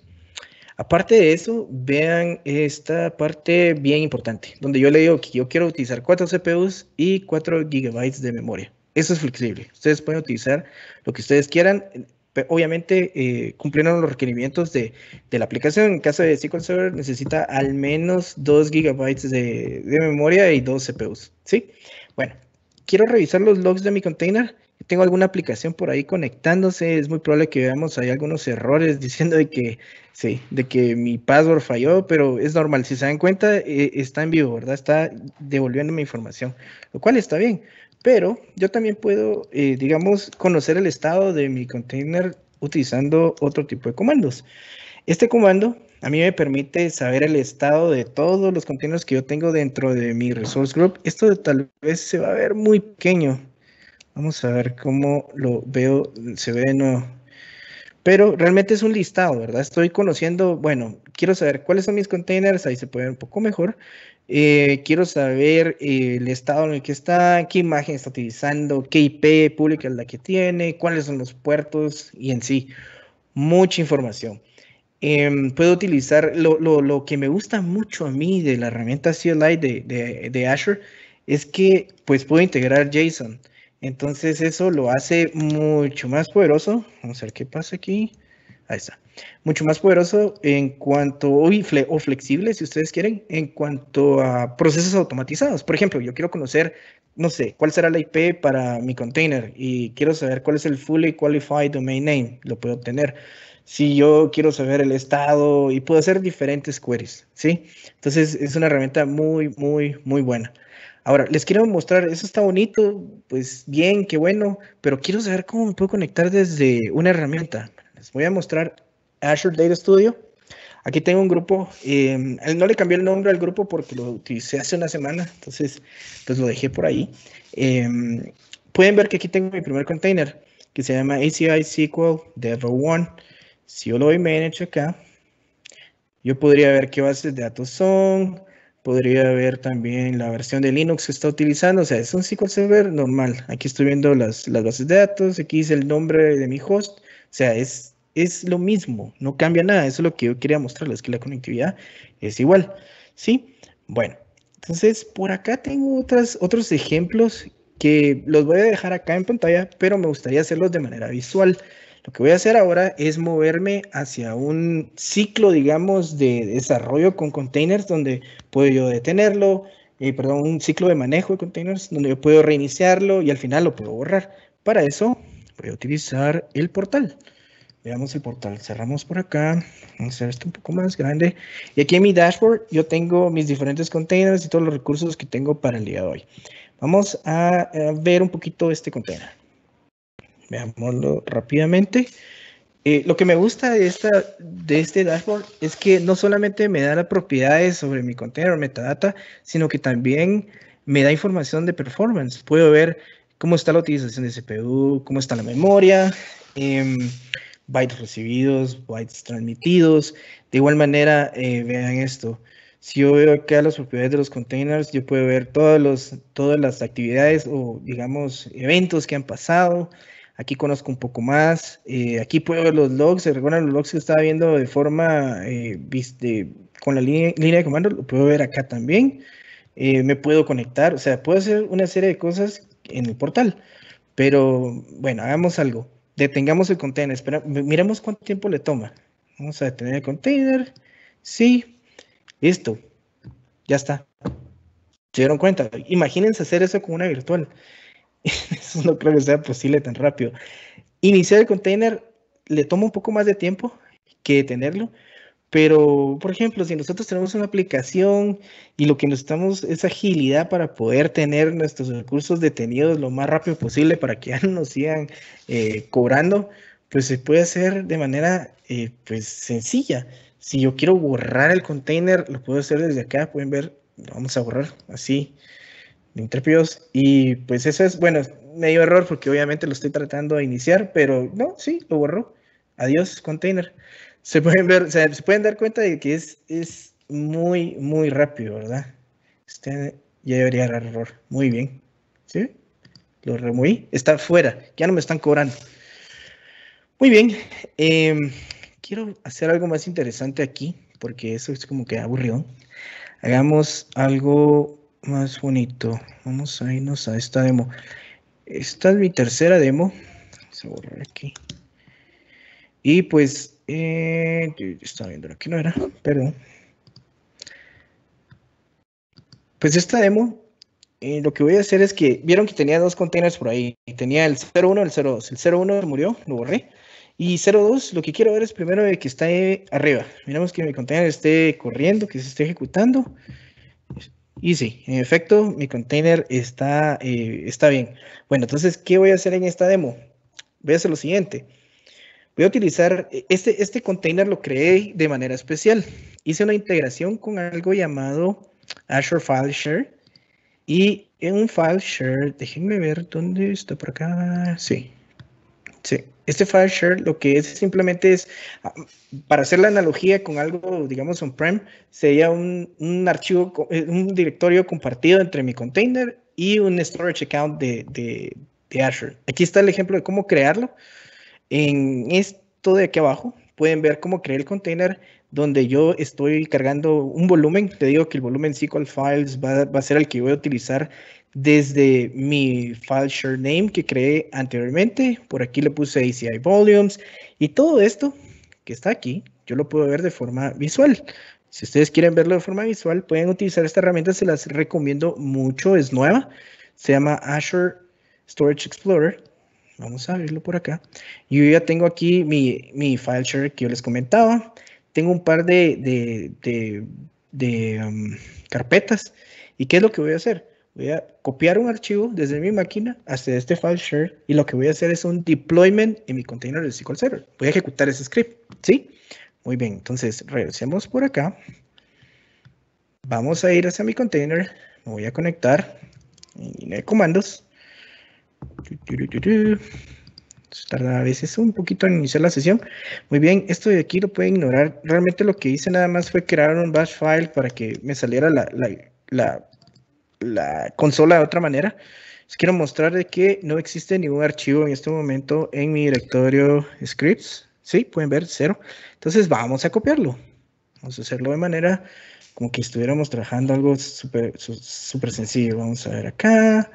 Aparte de eso, vean esta parte bien importante, donde yo le digo que yo quiero utilizar 4 CPUs y 4 GB de memoria. Eso es flexible. Ustedes pueden utilizar lo que ustedes quieran, obviamente eh, cumpliendo los requerimientos de, la aplicación. En caso de SQL Server necesita al menos 2 GB de, memoria y dos CPUs. ¿sí? Bueno, quiero revisar los logs de mi container tengo alguna aplicación por ahí conectándose, es muy probable que veamos ahí algunos errores diciendo de que sí, de que mi password falló, pero es normal, si se dan cuenta, eh, está en vivo, ¿verdad? Está devolviendo mi información, lo cual está bien, pero yo también puedo, eh, digamos, conocer el estado de mi container utilizando otro tipo de comandos. Este comando a mí me permite saber el estado de todos los contenidos que yo tengo dentro de mi resource group. Esto tal vez se va a ver muy pequeño, Vamos a ver cómo lo veo, se ve, no. Pero realmente es un listado, ¿verdad? Estoy conociendo, bueno, quiero saber cuáles son mis containers, ahí se puede ver un poco mejor. Eh, quiero saber el estado en el que está, qué imagen está utilizando, qué IP pública es la que tiene, cuáles son los puertos y en sí. Mucha información. Em, puedo utilizar lo, lo, lo, que me gusta mucho a mí de la herramienta CLI de, de, de Azure es que pues puedo integrar JSON. Entonces eso lo hace mucho más poderoso. Vamos a ver qué pasa aquí. Ahí está. Mucho más poderoso en cuanto, o flexible si ustedes quieren, en cuanto a procesos automatizados. Por ejemplo, yo quiero conocer, no sé, cuál será la IP para mi container y quiero saber cuál es el fully qualified domain name. Lo puedo obtener. Si yo quiero saber el estado y puedo hacer diferentes queries, ¿sí? Entonces es una herramienta muy, muy, muy buena. Ahora, les quiero mostrar, eso está bonito, pues bien, qué bueno, pero quiero saber cómo me puedo conectar desde una herramienta. Les voy a mostrar Azure Data Studio. Aquí tengo un grupo, em, eh, no le cambié el nombre al grupo porque lo utilicé hace una semana, entonces pues lo dejé por ahí. Em, pueden ver que aquí tengo mi primer container que se llama ACI SQL Data 1 Si yo lo voy manage acá, yo podría ver qué bases de datos son, podría ver también la versión de Linux que está utilizando, o sea, es un SQL Server normal. Aquí estoy viendo las, bases de datos, aquí dice el nombre de mi host, o sea, es, es lo mismo, no cambia nada, eso es lo que yo quería mostrarles, que la conectividad es igual, ¿sí? Bueno, entonces por acá tengo otras, otros ejemplos que los voy a dejar acá en pantalla, pero me gustaría hacerlos de manera visual. Lo que voy a hacer ahora es moverme hacia un ciclo, digamos, de desarrollo con containers donde puedo yo detenerlo, eh, perdón, un ciclo de manejo de containers donde yo puedo reiniciarlo y al final lo puedo borrar. Para eso voy a utilizar el portal. Veamos el portal, cerramos por acá, vamos a hacer esto un poco más grande. Y aquí en mi dashboard yo tengo mis diferentes containers y todos los recursos que tengo para el día de hoy. Vamos a ver un poquito este container. Veamoslo rápidamente. Eh, lo que me gusta de, esta, de este dashboard es que no solamente me da las propiedades sobre mi container, metadata, sino que también me da información de performance. Puedo ver cómo está la utilización de CPU, cómo está la memoria, em, bytes recibidos, bytes transmitidos. De igual manera, eh, vean esto. Si yo veo acá las propiedades de los containers, yo puedo ver todos los, todas las actividades o, digamos, eventos que han pasado, aquí conozco un poco más, eh, aquí puedo ver los logs, se recuerdan los logs que estaba viendo de forma, eh, con la línea, de comando, lo puedo ver acá también, eh, me puedo conectar, o sea, puedo hacer una serie de cosas en el portal, pero bueno, hagamos algo, detengamos el container, espera, miremos cuánto tiempo le toma, vamos a detener el container, sí, listo, ya está. ¿Se dieron cuenta? Imagínense hacer eso con una virtual. Eso no creo que sea posible tan rápido. Iniciar el container le toma un poco más de tiempo que tenerlo, pero por ejemplo, si nosotros tenemos una aplicación y lo que necesitamos es agilidad para poder tener nuestros recursos detenidos lo más rápido posible para que ya no nos sigan eh, cobrando, pues se puede hacer de manera eh, pues sencilla. Si yo quiero borrar el container, lo puedo hacer desde acá, pueden ver, vamos a borrar así intrépidos. Y pues eso es, bueno, medio error porque obviamente lo estoy tratando de iniciar, pero no, sí, lo borró. Adiós, container. Se pueden ver, se, pueden dar cuenta de que es, es muy, muy rápido, ¿verdad? Este, ya debería dar error. Muy bien. ¿Sí? Lo removí. Está fuera. Ya no me están cobrando. Muy bien. Em, quiero hacer algo más interesante aquí, porque eso es como que aburrido. Hagamos algo más bonito. Vamos a irnos a esta demo. Esta es mi tercera demo. Vamos a borrar aquí. Y pues, eh, estaba viendo aquí, no era, perdón. Pues esta demo, eh, lo que voy a hacer es que, vieron que tenía dos containers por ahí. Tenía el 01 y el 02. El 01 murió, lo borré. Y 02, lo que quiero ver es primero que está arriba. Miramos que mi container esté corriendo, que se esté ejecutando. Y sí, en efecto, mi container está, eh, está bien. Bueno, entonces, ¿qué voy a hacer en esta demo? Voy a hacer lo siguiente. Voy a utilizar, eh, este, este container lo creé de manera especial. Hice una integración con algo llamado Azure File Share. Y en un file share, déjenme ver dónde está por acá. Sí, Sí, este share lo que es simplemente es, ah, para hacer la analogía con algo, digamos, on-prem, sería un, un, archivo, eh, un directorio compartido entre mi container y un storage account de, de, Azure. Aquí está el ejemplo de cómo crearlo. En esto de aquí abajo pueden ver cómo crear el container donde yo estoy cargando un volumen. Te digo que el volumen SQL Files va, va a ser el que voy a utilizar desde mi file share name que creé anteriormente. Por aquí le puse ACI volumes y todo esto que está aquí, yo lo puedo ver de forma visual. Si ustedes quieren verlo de forma visual, pueden utilizar esta herramienta, se las recomiendo mucho, es nueva. Se llama Azure Storage Explorer. Vamos a abrirlo por acá. Yo ya tengo aquí mi, file share que yo les comentaba. Tengo un par de, um, carpetas. ¿Y qué es lo que voy a hacer? voy a copiar un archivo desde mi máquina hasta este file share y lo que voy a hacer es un deployment en mi container de SQL Server. Voy a ejecutar ese script, ¿sí? Muy bien, entonces regresemos por acá. Vamos a ir hacia mi container, me voy a conectar en comandos. Tarda a veces un poquito en iniciar la sesión. Muy bien, esto de aquí lo pueden ignorar. Realmente lo que hice nada más fue crear un bash file para que me saliera la la consola de otra manera, les quiero mostrar que no existe ningún archivo en este momento en mi directorio scripts. Sí, pueden ver, cero. Entonces vamos a copiarlo. Vamos a hacerlo de manera como que estuviéramos trabajando algo súper super sencillo. Vamos a ver acá.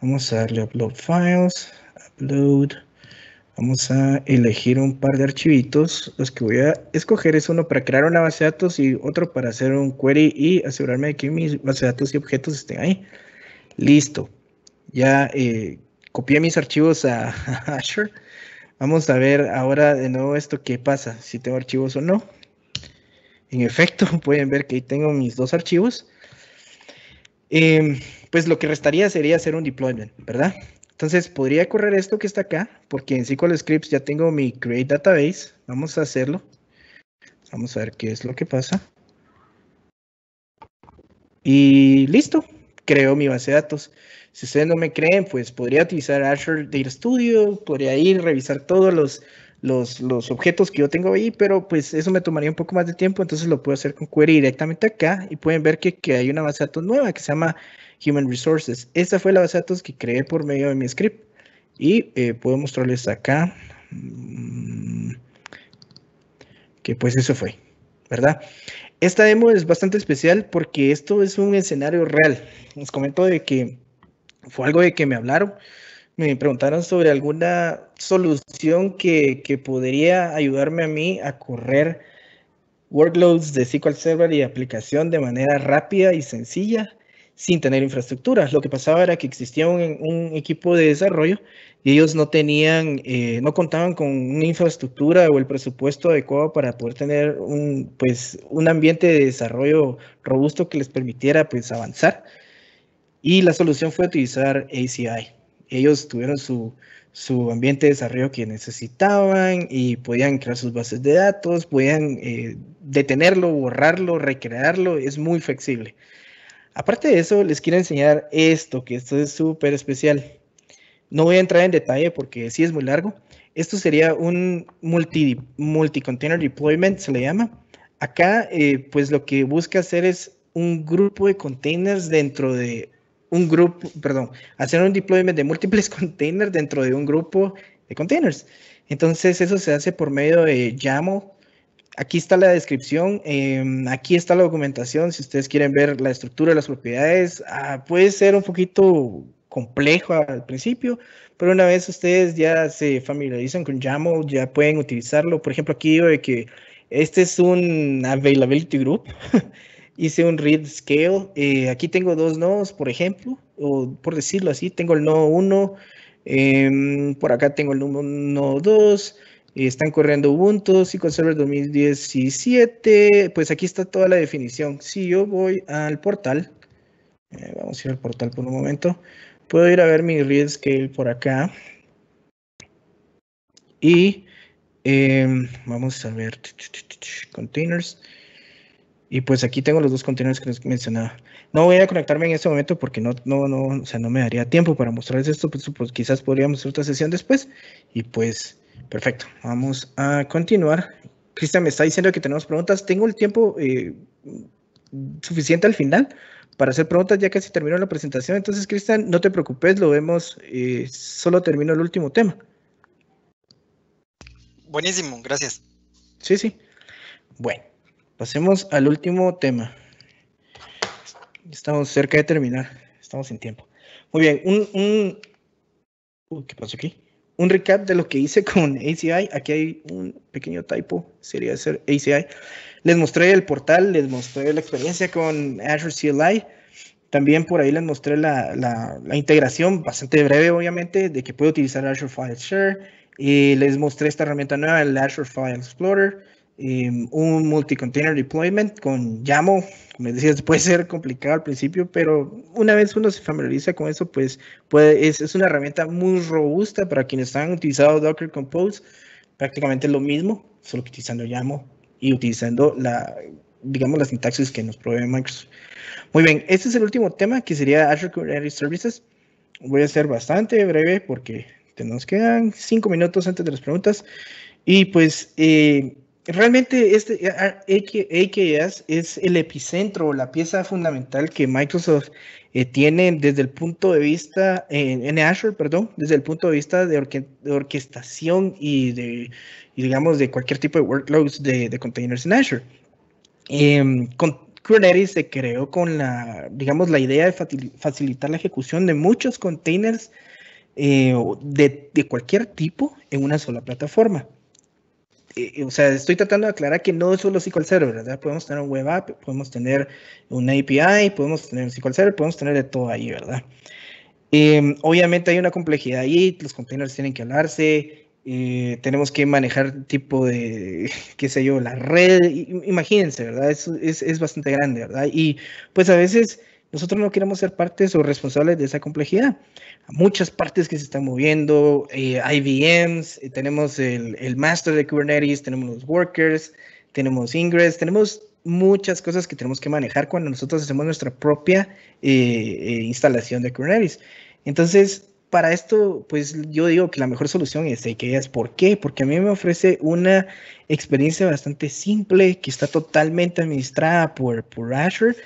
Vamos a darle Upload Files. Upload. Vamos a elegir un par de archivitos. Los que voy a escoger es uno para crear una base de datos y otro para hacer un query y asegurarme de que mis bases de datos y objetos estén ahí. Listo. Ya eh, copié mis archivos a, Azure. Vamos a ver ahora de nuevo esto qué pasa, si tengo archivos o no. En efecto, pueden ver que ahí tengo mis dos archivos. Em, pues lo que restaría sería hacer un deployment, ¿verdad? Entonces podría correr esto que está acá, porque en SQL Scripts ya tengo mi create database. Vamos a hacerlo. Vamos a ver qué es lo que pasa. Y listo, creo mi base de datos. Si ustedes no me creen, pues podría utilizar Azure Data Studio, podría ir, revisar todos los, los, objetos que yo tengo ahí, pero pues eso me tomaría un poco más de tiempo, entonces lo puedo hacer con query directamente acá y pueden ver que, que hay una base de datos nueva que se llama Human Resources. Esta fue la base de datos que creé por medio de mi script. Y eh, puedo mostrarles acá mm, que pues eso fue, ¿verdad? Esta demo es bastante especial porque esto es un escenario real. Les comento de que fue algo de que me hablaron. Me preguntaron sobre alguna solución que, que podría ayudarme a mí a correr workloads de SQL Server y aplicación de manera rápida y sencilla sin tener infraestructuras. Lo que pasaba era que existía un, equipo de desarrollo y ellos no tenían, eh, no contaban con una infraestructura o el presupuesto adecuado para poder tener un, pues, un ambiente de desarrollo robusto que les permitiera pues, avanzar. Y la solución fue utilizar ACI. Ellos tuvieron su, su ambiente de desarrollo que necesitaban y podían crear sus bases de datos, podían eh, detenerlo, borrarlo, recrearlo, es muy flexible. Aparte de eso, les quiero enseñar esto, que esto es súper especial. No voy a entrar en detalle porque sí es muy largo. Esto sería un multi, multi-container deployment, se le llama. Acá, eh, pues lo que busca hacer es un grupo de containers dentro de un grupo, perdón, hacer un deployment de múltiples containers dentro de un grupo de containers. Entonces, eso se hace por medio de YAML aquí está la descripción, em, aquí está la documentación, si ustedes quieren ver la estructura de las propiedades, ah, puede ser un poquito complejo al principio, pero una vez ustedes ya se familiarizan con YAML, ya pueden utilizarlo. Por ejemplo, aquí digo que este es un availability group. Hice un read scale. Eh, aquí tengo dos nodos, por ejemplo, o por decirlo así, tengo el nodo 1, em, por acá tengo el nodo 2, y están corriendo Ubuntu, SQL 2017. Pues aquí está toda la definición. Si yo voy al portal, eh, vamos a ir al portal por un momento. Puedo ir a ver mi Real scale por acá. Y em, vamos a ver containers. Y pues aquí tengo los dos containers que les mencionaba. No voy a conectarme en este momento porque no, no, no, sea, no me daría tiempo para mostrarles esto. Pues, pues quizás podríamos hacer otra sesión después. Y pues Perfecto, vamos a continuar. Cristian me está diciendo que tenemos preguntas. Tengo el tiempo eh, suficiente al final para hacer preguntas ya casi terminó la presentación. Entonces, Cristian, no te preocupes, lo vemos. Eh, solo termino el último tema. Buenísimo, gracias. Sí, sí. Bueno, pasemos al último tema. Estamos cerca de terminar, estamos en tiempo. Muy bien, un... ¿qué pasó aquí? un recap de lo que hice con ACI. Aquí hay un pequeño typo, sería ser ACI. Les mostré el portal, les mostré la experiencia con Azure CLI. También por ahí les mostré la, la, la integración, bastante breve obviamente, de que puedo utilizar Azure File Share. Y les mostré esta herramienta nueva, el Azure File Explorer. Em, un multi-container deployment con Yamo, como decías, decía, puede ser complicado al principio, pero una vez uno se familiariza con eso, pues puede, es, es una herramienta muy robusta para quienes han utilizado Docker Compose, prácticamente lo mismo, solo que utilizando Yamo y utilizando la digamos, la sintaxis que nos provee Microsoft. Muy bien, este es el último tema que sería Azure Kubernetes Services. Voy a ser bastante breve porque nos quedan cinco minutos antes de las preguntas. Y pues eh, realmente este eh, AKS ah, es el epicentro, la pieza fundamental que Microsoft eh, tiene desde el punto de vista, en, Azure, perdón, desde el punto de vista de, orquestación y de, digamos, de cualquier tipo de workloads de, containers en Azure. Em, Kubernetes se creó con la, digamos, la idea de facilitar la ejecución de muchos containers eh, de cualquier tipo en una sola plataforma. Eh, eh, o sea, estoy tratando de aclarar que no es solo SQL Server, ¿verdad? Podemos tener un web app, podemos tener una API, podemos tener un SQL Server, podemos tener de todo ahí, ¿verdad? Em, obviamente hay una complejidad ahí, los containers tienen que hablarse, eh, tenemos que manejar tipo de, qué sé yo, la red, imagínense, ¿verdad? Es, es, es bastante grande, ¿verdad? Y pues a veces nosotros no queremos ser partes o responsables de esa complejidad. Muchas partes que se están moviendo, eh, IBMs, eh, tenemos el, master de Kubernetes, tenemos los workers, tenemos Ingress, tenemos muchas cosas que tenemos que manejar cuando nosotros hacemos nuestra propia eh, eh, instalación de Kubernetes. Entonces, para esto, pues yo digo que la mejor solución es IKEA. ¿Por qué? Porque a mí me ofrece una experiencia bastante simple que está totalmente administrada por, por Azure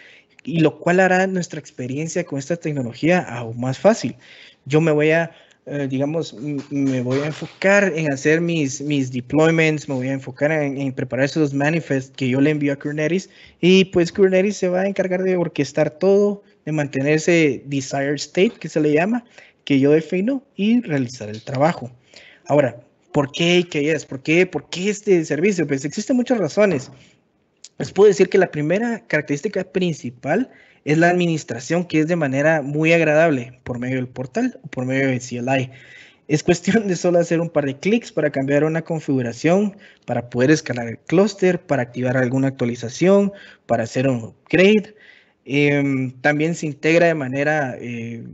y lo cual hará nuestra experiencia con esta tecnología aún más fácil. Yo me voy a, eh, digamos, me voy a enfocar en hacer mis, mis deployments, me voy a enfocar en, preparar esos manifests que yo le envío a Kubernetes y pues Kubernetes se va a encargar de orquestar todo, de mantener ese desired state que se le llama, que yo defino y realizar el trabajo. Ahora, ¿por qué AKS? ¿Por qué? ¿Por qué este servicio? Pues existen muchas razones les puedo decir que la primera característica principal es la administración, que es de manera muy agradable por medio del portal o por medio del CLI. Es cuestión de solo hacer un par de clics para cambiar una configuración, para poder escalar el clúster, para activar alguna actualización, para hacer un upgrade. Em, también se integra de manera eh,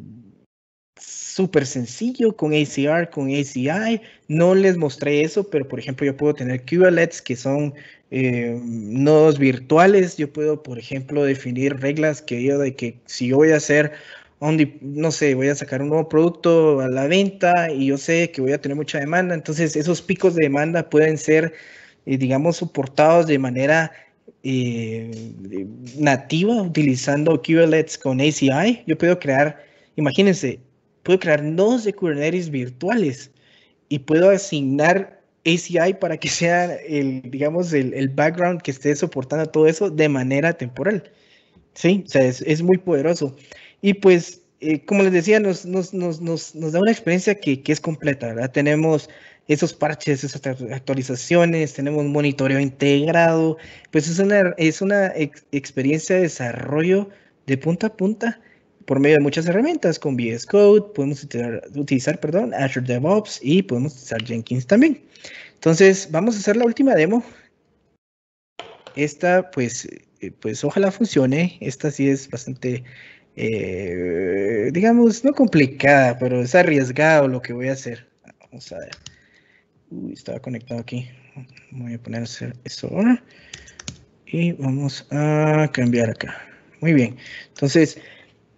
súper sencillo con ACR, con ACI. No les mostré eso, pero por ejemplo yo puedo tener Kubernetes que son eh, nodos virtuales. Yo puedo, por ejemplo, definir reglas que yo de que si yo voy a hacer, un, no sé, voy a sacar un nuevo producto a la venta y yo sé que voy a tener mucha demanda, entonces esos picos de demanda pueden ser, eh, digamos, soportados de manera eh, nativa utilizando Kubernetes con ACI. Yo puedo crear, imagínense, puedo crear nodos de Kubernetes virtuales y puedo asignar ACI para que sea el, digamos, el, background que esté soportando todo eso de manera temporal. Sí, o sea, es, muy poderoso. Y pues, eh, como les decía, nos, nos, nos, nos da una experiencia que, que, es completa, ¿verdad? Tenemos esos parches, esas actualizaciones, tenemos monitoreo integrado, pues es una, es una experiencia de desarrollo de punta a punta por medio de muchas herramientas con VS Code, podemos utilizar, perdón, Azure DevOps y podemos utilizar Jenkins también. Entonces, vamos a hacer la última demo. Esta, pues, eh, pues ojalá funcione. Esta sí es bastante, eh, digamos, no complicada, pero es arriesgado lo que voy a hacer. Vamos a ver. Uy, estaba conectado aquí. Voy a poner eso ahora. Y vamos a cambiar acá. Muy bien. Entonces,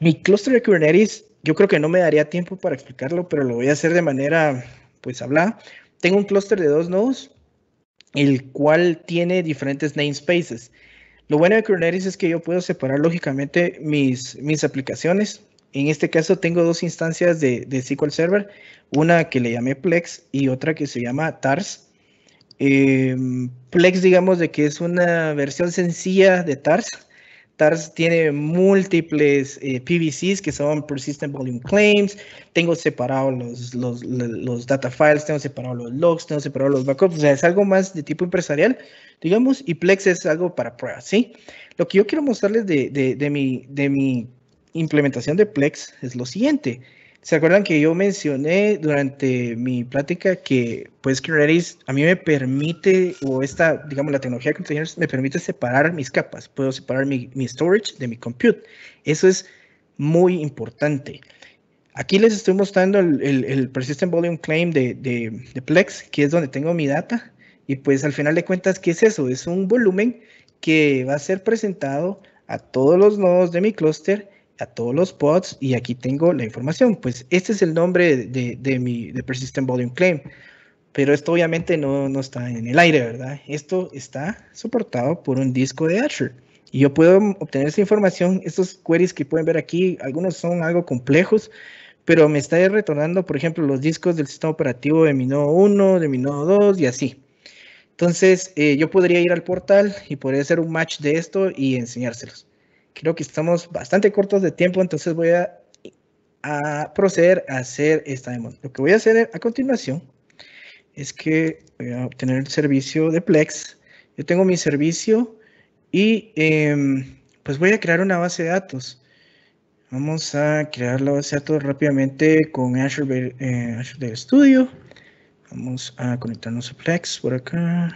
mi clúster de Kubernetes, yo creo que no me daría tiempo para explicarlo, pero lo voy a hacer de manera, pues, hablada. Tengo un clúster de dos nodos, el cual tiene diferentes namespaces. Lo bueno de Kubernetes es que yo puedo separar lógicamente mis, mis aplicaciones. En este caso tengo dos instancias de, de SQL Server, una que le llamé Plex y otra que se llama TARS. Em, Plex digamos de que es una versión sencilla de TARS TARS tiene múltiples eh, PVCs que son Persistent Volume Claims. Tengo separados los, los, los, data files, tengo separados los logs, tengo separados los backups. O sea, es algo más de tipo empresarial, digamos, y Plex es algo para pruebas, ¿sí? Lo que yo quiero mostrarles de mi, de mi implementación de Plex es lo siguiente. ¿Se acuerdan que yo mencioné durante mi plática que pues que a mí me permite, o esta, digamos, la tecnología de containers me permite separar mis capas, puedo separar mi, storage de mi compute. Eso es muy importante. Aquí les estoy mostrando el, Persistent Volume Claim de, de, Plex, que es donde tengo mi data. Y pues al final de cuentas, ¿qué es eso? Es un volumen que va a ser presentado a todos los nodos de mi clúster a todos los pods y aquí tengo la información. Pues este es el nombre de, mi Persistent Volume Claim, pero esto obviamente no, no, está en el aire, ¿verdad? Esto está soportado por un disco de Azure. Y yo puedo obtener esa información, estos queries que pueden ver aquí, algunos son algo complejos, pero me está retornando, por ejemplo, los discos del sistema operativo de mi nodo 1, de mi nodo 2 y así. Entonces, eh, yo podría ir al portal y podría hacer un match de esto y enseñárselos creo que estamos bastante cortos de tiempo, entonces voy a, proceder a hacer esta demo. Lo que voy a hacer a continuación es que voy a obtener el servicio de Plex. Yo tengo mi servicio y em, pues voy a crear una base de datos. Vamos a crear la base de datos rápidamente con Azure, eh, Azure Studio. Vamos a conectarnos a Plex por acá.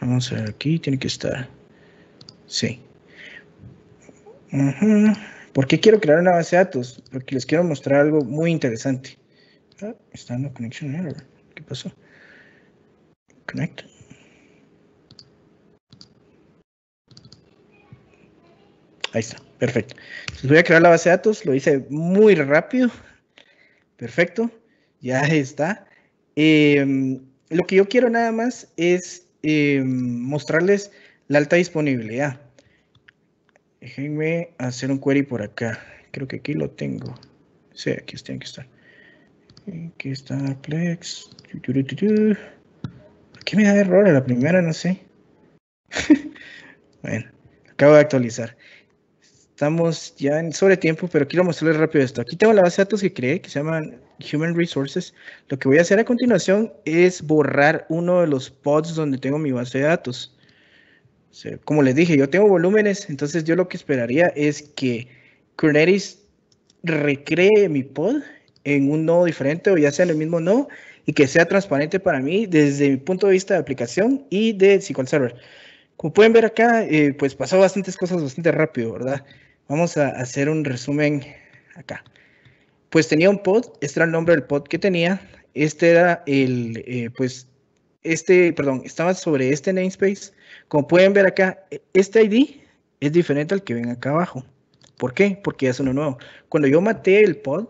Vamos a ver aquí, tiene que estar. Sí. Porque ¿Por qué quiero crear una base de datos? Porque les quiero mostrar algo muy interesante. Ah, está no connection error. ¿eh? ¿Qué pasó? Connect. Ahí está, perfecto. Entonces voy a crear la base de datos, lo hice muy rápido. Perfecto, ya está. Em, lo que yo quiero nada más es em, mostrarles la alta disponibilidad. Déjenme hacer un query por acá. Creo que aquí lo tengo. Sí, aquí tiene que estar. Aquí está Plex. ¿Por qué me da error en la primera? No sé. bueno, acabo de actualizar. Estamos ya en sobre tiempo, pero quiero mostrarles rápido esto. Aquí tengo la base de datos que creé, que se llaman Human Resources. Lo que voy a hacer a continuación es borrar uno de los pods donde tengo mi base de datos como les dije, yo tengo volúmenes, entonces yo lo que esperaría es que Kubernetes recree mi pod en un nodo diferente o ya sea en el mismo nodo y que sea transparente para mí desde mi punto de vista de aplicación y de SQL Server. Como pueden ver acá, eh, pues pasó bastantes cosas bastante rápido, ¿verdad? Vamos a hacer un resumen acá. Pues tenía un pod, este era el nombre del pod que tenía, este era el, eh, pues este, perdón, estaba sobre este namespace. Como pueden ver acá, e, este ID es diferente al que ven acá abajo. ¿Por qué? Porque es uno nuevo. Cuando yo maté el pod,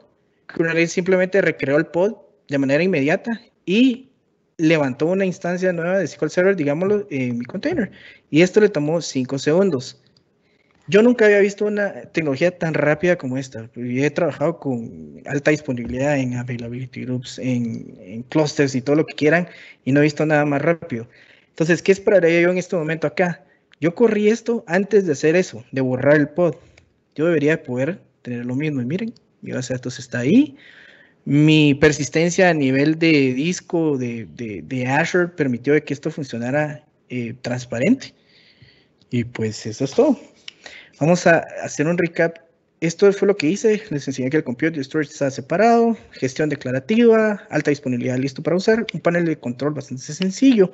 Kubernetes simplemente recreó el pod de manera inmediata y levantó una instancia nueva de SQL Server, digámoslo, en mi container. Y esto le tomó 5 segundos. Yo nunca había visto una tecnología tan rápida como esta. He trabajado con alta disponibilidad en availability groups, en, clusters y todo lo que quieran, y no he visto nada más rápido. Entonces, ¿qué esperaría yo en este momento acá? Yo corrí esto antes de hacer eso, de borrar el pod. Yo debería poder tener lo mismo. Y miren, mi base de datos está ahí. Mi persistencia a nivel de disco, de, Azure, permitió que esto funcionara eh, transparente. Y pues eso es todo. Vamos a hacer un recap. Esto fue lo que hice. Les enseñé que el Compute el storage está separado, gestión declarativa, alta disponibilidad listo para usar, un panel de control bastante sencillo.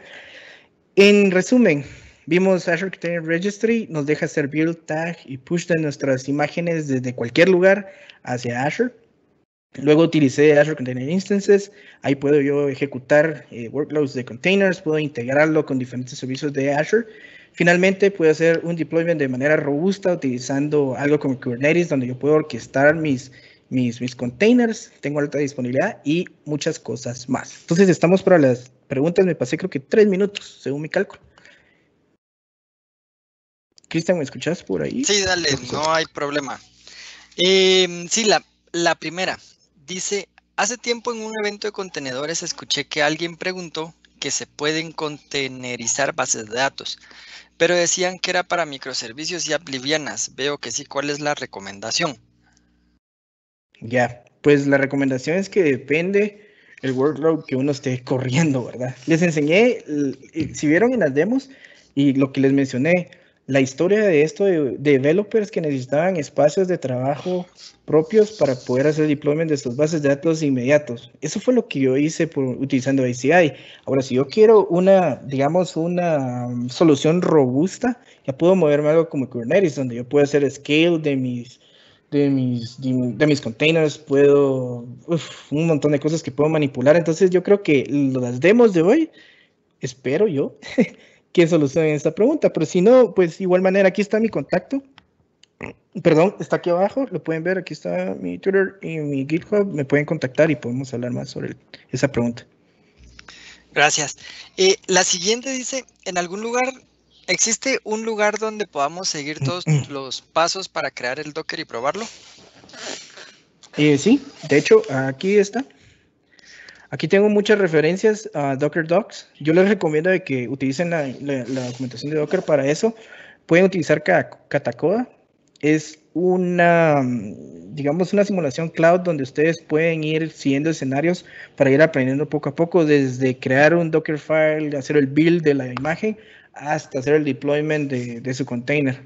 En resumen, vimos Azure Container Registry, nos deja hacer build, tag y push de nuestras imágenes desde cualquier lugar hacia Azure. Luego utilicé Azure Container Instances. Ahí puedo yo ejecutar eh, workloads de containers, puedo integrarlo con diferentes servicios de Azure. Finalmente, puedo hacer un deployment de manera robusta utilizando algo como Kubernetes, donde yo puedo orquestar mis, mis, mis containers, tengo alta disponibilidad y muchas cosas más. Entonces, estamos para las preguntas. Me pasé creo que tres minutos, según mi cálculo. Cristian, ¿me escuchas por ahí? Sí, dale, no hay problema. Em, sí, la, la primera. Dice, hace tiempo en un evento de contenedores escuché que alguien preguntó que se pueden contenerizar bases de datos, pero decían que era para microservicios y aplivianas. Veo que sí, ¿cuál es la recomendación? Ya, pues la recomendación es que depende el workload que uno esté corriendo, ¿verdad? Les enseñé, si vieron en las demos y lo que les mencioné, la historia de esto de, developers que necesitaban espacios de trabajo propios para poder hacer deployment de sus bases de datos inmediatos. Eso fue lo que yo hice por, utilizando ACI. Ahora, si yo quiero una, digamos, una um, solución robusta, ya puedo moverme algo como Kubernetes, donde yo puedo hacer scale de mis, de mis, de, mis containers, puedo, un montón de cosas que puedo manipular. Entonces, yo creo que las demos de hoy, espero yo, ¿Quién soluciona esta pregunta. Pero si no, pues igual manera, aquí está mi contacto. Perdón, está aquí abajo, lo pueden ver, aquí está mi Twitter y mi GitHub, me pueden contactar y podemos hablar más sobre esa pregunta. Gracias. Eh, la siguiente dice, ¿en algún lugar existe un lugar donde podamos seguir todos los pasos para crear el Docker y probarlo? Eh, sí, de hecho, aquí está. Aquí tengo muchas referencias a Docker Docs. Yo les recomiendo que utilicen la, documentación de Docker para eso. Pueden utilizar Catacoda. Es una, digamos, una simulación cloud donde ustedes pueden ir siguiendo escenarios para ir aprendiendo poco a poco, desde crear un Dockerfile, hacer el build de la imagen, hasta hacer el deployment de, de su container.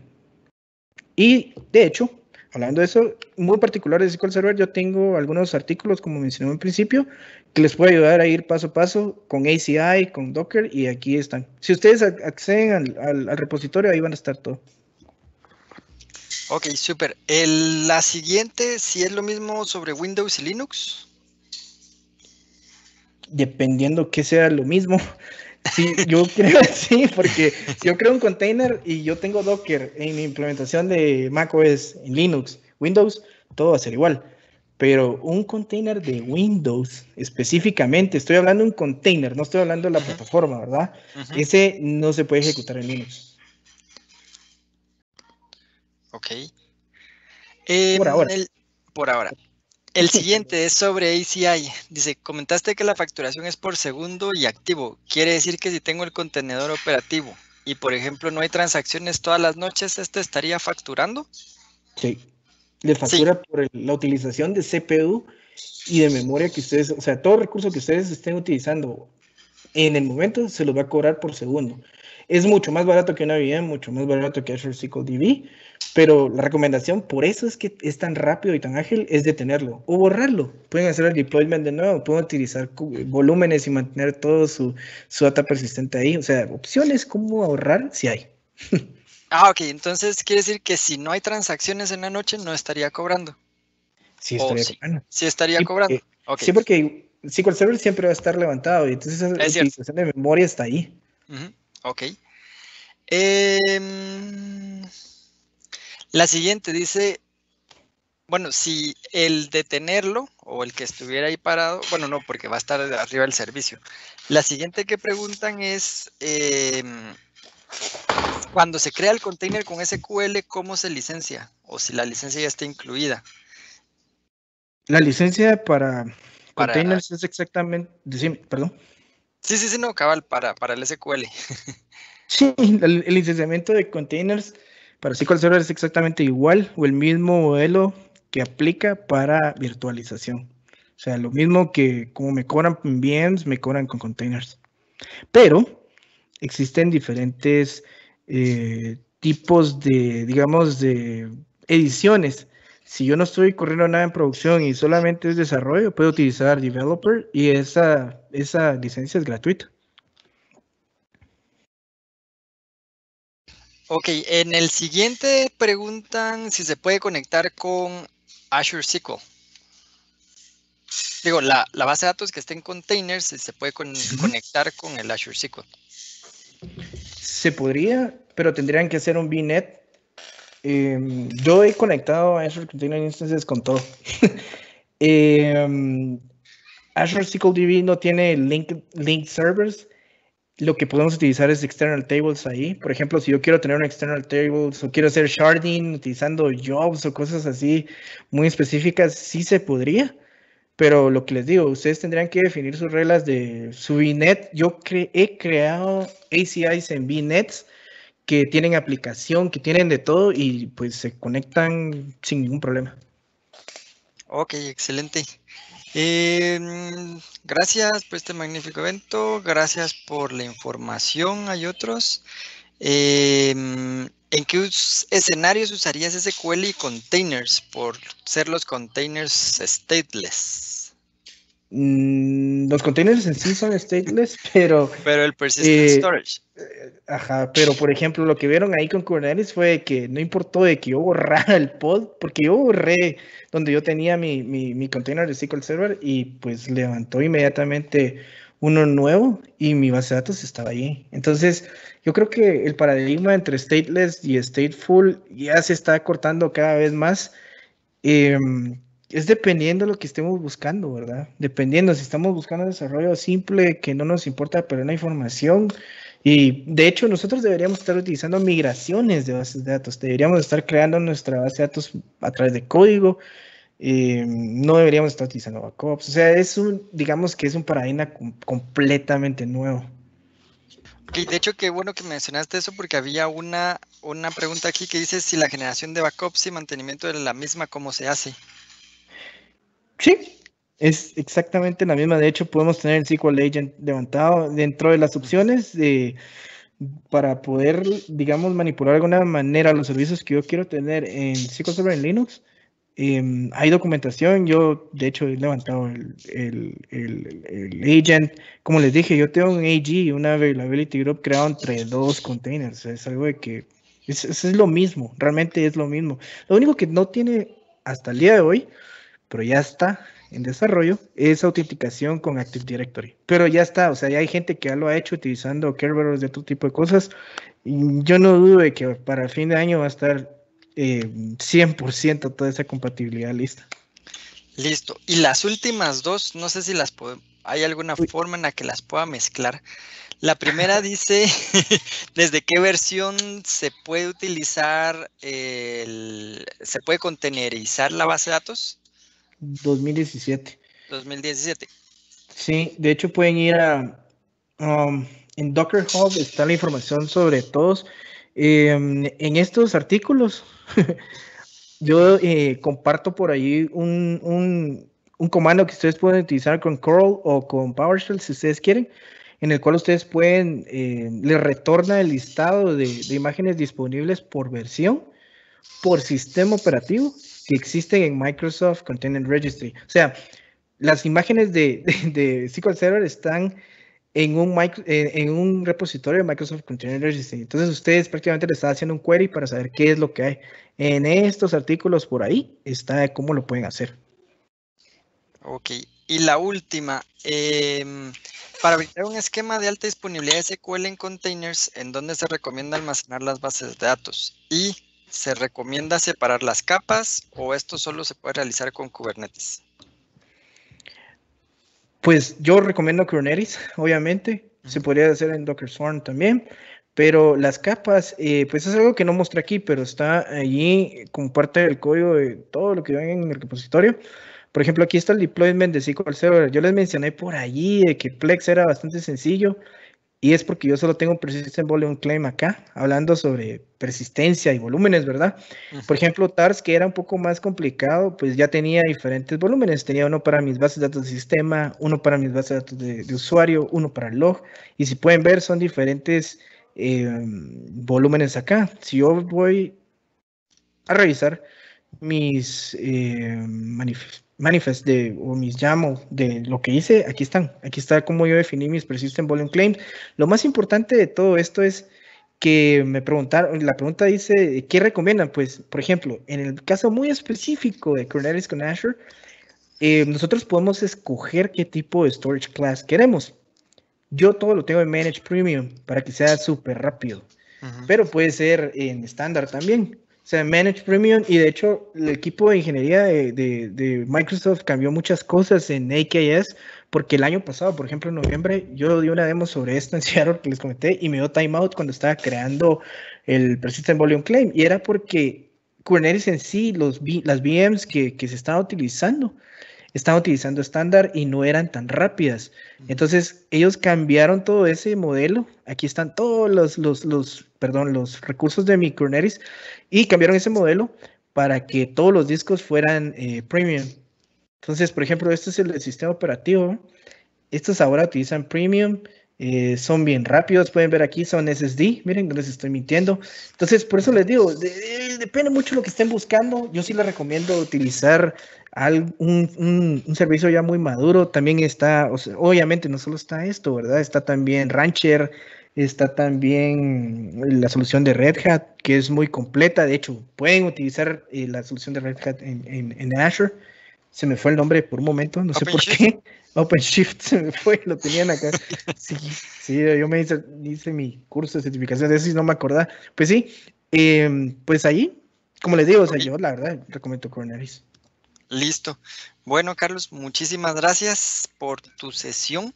Y de hecho, Hablando de eso, muy particular de SQL Server, yo tengo algunos artículos, como mencioné en principio, que les puede ayudar a ir paso a paso con ACI, con Docker, y aquí están. Si ustedes acceden al, repositorio, ahí van a estar todo. Ok, súper. La siguiente, si es lo mismo sobre Windows y Linux. Dependiendo que sea lo mismo. Sí, yo creo sí, porque si yo creo un container y yo tengo Docker en mi implementación de macOS, en Linux, Windows, todo va a ser igual. Pero un container de Windows específicamente, estoy hablando de un container, no estoy hablando de la plataforma, ¿verdad? Ese no se puede ejecutar en Linux. Ok. por ahora. por ahora. El siguiente es sobre ACI. Dice, comentaste que la facturación es por segundo y activo. Quiere decir que si tengo el contenedor operativo y, por ejemplo, no hay transacciones todas las noches, ¿este estaría facturando? Sí. Le factura por la utilización de CPU y de memoria que ustedes, o sea, todo recurso que ustedes estén utilizando en el momento se los va a cobrar por segundo. Es mucho más barato que una VM, mucho más barato que Azure SQL DB, pero la recomendación, por eso es que es tan rápido y tan ágil, es detenerlo o borrarlo. Pueden hacer el deployment de nuevo, pueden utilizar volúmenes y mantener todo su, su data persistente ahí. O sea, opciones como ahorrar si hay. Ah, ok, entonces quiere decir que si no hay transacciones en la noche no estaría cobrando. Sí estaría cobrando. Sí, estaría cobrando. Porque, Sí, porque SQL Server siempre va a estar levantado y entonces la utilización de memoria está ahí. Ajá. Ok. Em, la siguiente dice, bueno, si el detenerlo o el que estuviera ahí parado, bueno, no, porque va a estar arriba el servicio. La siguiente que preguntan es, em, cuando se crea el container con SQL, ¿cómo se licencia? O si la licencia ya está incluida. La licencia para, containers es exactamente, perdón. Sí, sí, sí, no, cabal, para, para el SQL. sí, el, licenciamiento de containers para SQL Server es exactamente igual o el mismo modelo que aplica para virtualización. O sea, lo mismo que como me cobran VMs, me cobran con containers. Pero existen diferentes eh, tipos de, digamos, de ediciones si yo no estoy corriendo nada en producción y solamente es desarrollo, puedo utilizar developer y esa, esa licencia es gratuita. Ok, en el siguiente preguntan si se puede conectar con Azure SQL. Digo, la, base de datos que está en containers si se puede conectar con el Azure SQL. Se podría, pero tendrían que hacer un VNet Em, yo he conectado a Azure Container Instances con todo. Azure em, SQL DB no tiene link, servers. Lo que podemos utilizar es external tables ahí. Por ejemplo, si yo quiero tener un external tables o quiero hacer sharding utilizando jobs o cosas así muy específicas, sí se podría. Pero lo que les digo, ustedes tendrían que definir sus reglas de su VNet. Yo he creado ACIs en VNets que tienen aplicación, que tienen de todo y pues se conectan sin ningún problema. Ok, excelente. Em, gracias por este magnífico evento, gracias por la información, hay otros. Em, ¿En qué escenarios usarías SQL y containers por ser los containers stateless? Mm, los containers en sí son stateless, pero. Pero el persistent eh, storage. Eh, ajá, pero por ejemplo, lo que vieron ahí con Kubernetes fue que no importó de que yo borrara el pod, porque yo borré donde yo tenía mi, mi, container de SQL Server y pues levantó inmediatamente uno nuevo y mi base de datos estaba ahí. Entonces, yo creo que el paradigma entre stateless y stateful ya se está cortando cada vez más. Em, es dependiendo lo que estemos buscando, ¿verdad? Dependiendo si estamos buscando desarrollo simple que no nos importa pero la información. Y de hecho nosotros deberíamos estar utilizando migraciones de bases de datos, deberíamos estar creando nuestra base de datos a través de código, eh, no deberíamos estar utilizando backups, o sea, es un, digamos que es un paradigma completamente nuevo. Y de hecho, qué bueno que mencionaste eso porque había una, una pregunta aquí que dice si la generación de backups y mantenimiento de la misma, ¿cómo se hace? Sí, es exactamente la misma. De hecho, podemos tener el SQL Agent levantado dentro de las opciones eh, para poder, digamos, manipular de alguna manera los servicios que yo quiero tener en SQL Server en Linux. Em, hay documentación, yo de hecho he levantado el, el, el, el, agent. Como les dije, yo tengo un AG, una availability group creado entre dos containers. Es algo de que es, es lo mismo, realmente es lo mismo. Lo único que no tiene hasta el día de hoy pero ya está en desarrollo, es autenticación con Active Directory. Pero ya está, o sea, ya hay gente que ya lo ha hecho utilizando Kerberos de otro tipo de cosas. Y yo no dudo de que para el fin de año va a estar 100% eh, toda esa compatibilidad lista. Listo. Y las últimas dos, no sé si las puedo, hay alguna forma en la que las pueda mezclar. La primera dice desde qué versión se puede utilizar, el, se puede contenerizar la base de datos. 2017. 2017. Sí, de hecho pueden ir a... Um, en Docker Hub está la información sobre todos. Em, en estos artículos, yo eh, comparto por ahí un, un, comando que ustedes pueden utilizar con curl o con PowerShell si ustedes quieren, en el cual ustedes pueden, eh, le retorna el listado de, de, imágenes disponibles por versión, por sistema operativo si existen en Microsoft Container Registry. O sea, las imágenes de, SQL Server están en un, repositorio de Microsoft Container Registry. Entonces, ustedes prácticamente le están haciendo un query para saber qué es lo que hay. En estos artículos por ahí está cómo lo pueden hacer. Ok. Y la última, em, para brindar un esquema de alta disponibilidad de SQL en containers, ¿en dónde se recomienda almacenar las bases de datos? Y ¿se recomienda separar las capas o esto solo se puede realizar con Kubernetes? Pues yo recomiendo Kubernetes, obviamente. Se podría hacer en Docker Swarm también. Pero las capas, eh, pues es algo que no mostré aquí, pero está allí como parte del código de todo lo que ven en el repositorio. Por ejemplo, aquí está el deployment de SQL Server. Yo les mencioné por allí que Plex era bastante sencillo. Y es porque yo solo tengo un Persistent Volume Claim acá, hablando sobre persistencia y volúmenes, ¿verdad? Por ejemplo, TARS, que era un poco más complicado, pues ya tenía diferentes volúmenes. Tenía uno para mis bases de datos de sistema, uno para mis bases de datos de, usuario, uno para el log. Y si pueden ver, son diferentes eh, volúmenes acá. Si yo voy a revisar mis eh, manifest de, o mis llamo de lo que hice, aquí están. Aquí está como yo definí mis persistent volume claims. Lo más importante de todo esto es que me preguntaron, la pregunta dice, ¿qué recomiendan? Pues, por ejemplo, en el caso muy específico de Kubernetes con Azure, eh, nosotros podemos escoger qué tipo de storage class queremos. Yo todo lo tengo en Manage Premium para que sea súper rápido, pero puede ser en estándar también. Manage Premium, y de hecho, el equipo de ingeniería de, Microsoft cambió muchas cosas en AKS, porque el año pasado, por ejemplo, en noviembre, yo di una demo sobre esto en Seattle que les comenté, y me dio timeout cuando estaba creando el Persistent Volume Claim, y era porque Kubernetes en sí, los, las VMs que, que se estaban utilizando, estaban utilizando estándar y no eran tan rápidas. Entonces, ellos cambiaron todo ese modelo. Aquí están todos los, los, los, perdón, los recursos de Microneris y cambiaron ese modelo para que todos los discos fueran eh, premium. Entonces, por ejemplo, este es el, el sistema operativo. Estos ahora utilizan premium. Eh, son bien rápidos, pueden ver aquí, son SSD, miren, no les estoy mintiendo. Entonces, por eso les digo, depende mucho de lo que estén buscando. Yo sí les recomiendo utilizar un, servicio ya muy maduro. También está, obviamente, no solo está esto, ¿verdad? Está también Rancher, está también la solución de Red Hat, que es muy completa. De hecho, pueden utilizar eh, la solución de Red Hat en Azure se me fue el nombre por un momento, no sé ah, por pues, qué. OpenShift fue, lo tenían acá. Sí, sí yo me hice, hice, mi curso de certificación de eso sí no me acordaba. Pues sí, em, pues ahí, como les digo, o sea, yo la verdad recomiendo Kubernetes. Listo. Bueno, Carlos, muchísimas gracias por tu sesión.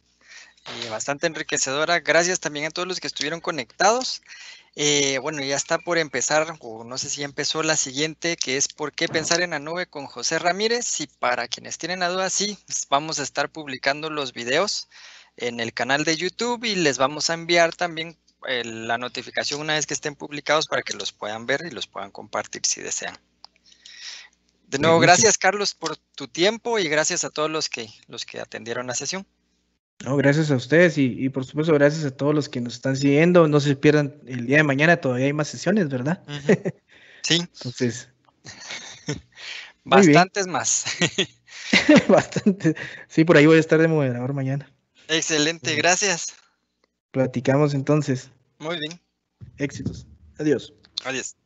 Eh, bastante enriquecedora. Gracias también a todos los que estuvieron conectados. Eh, bueno, ya está por empezar, o no sé si empezó la siguiente, que es ¿Por qué pensar en la nube con José Ramírez? Y para quienes tienen la duda, sí, vamos a estar publicando los videos en el canal de YouTube y les vamos a enviar también eh, la notificación una vez que estén publicados para que los puedan ver y los puedan compartir si desean. De nuevo, gracias Carlos por tu tiempo y gracias a todos los que, los que atendieron la sesión. No, gracias a ustedes y, por supuesto gracias a todos los que nos están siguiendo. No se pierdan el día de mañana, todavía hay más sesiones, ¿verdad? Sí. Entonces. Bastantes más. Bastantes. Sí, por ahí voy a estar de moderador mañana. Excelente, gracias. Platicamos entonces. Muy bien. Éxitos. Adiós. Adiós.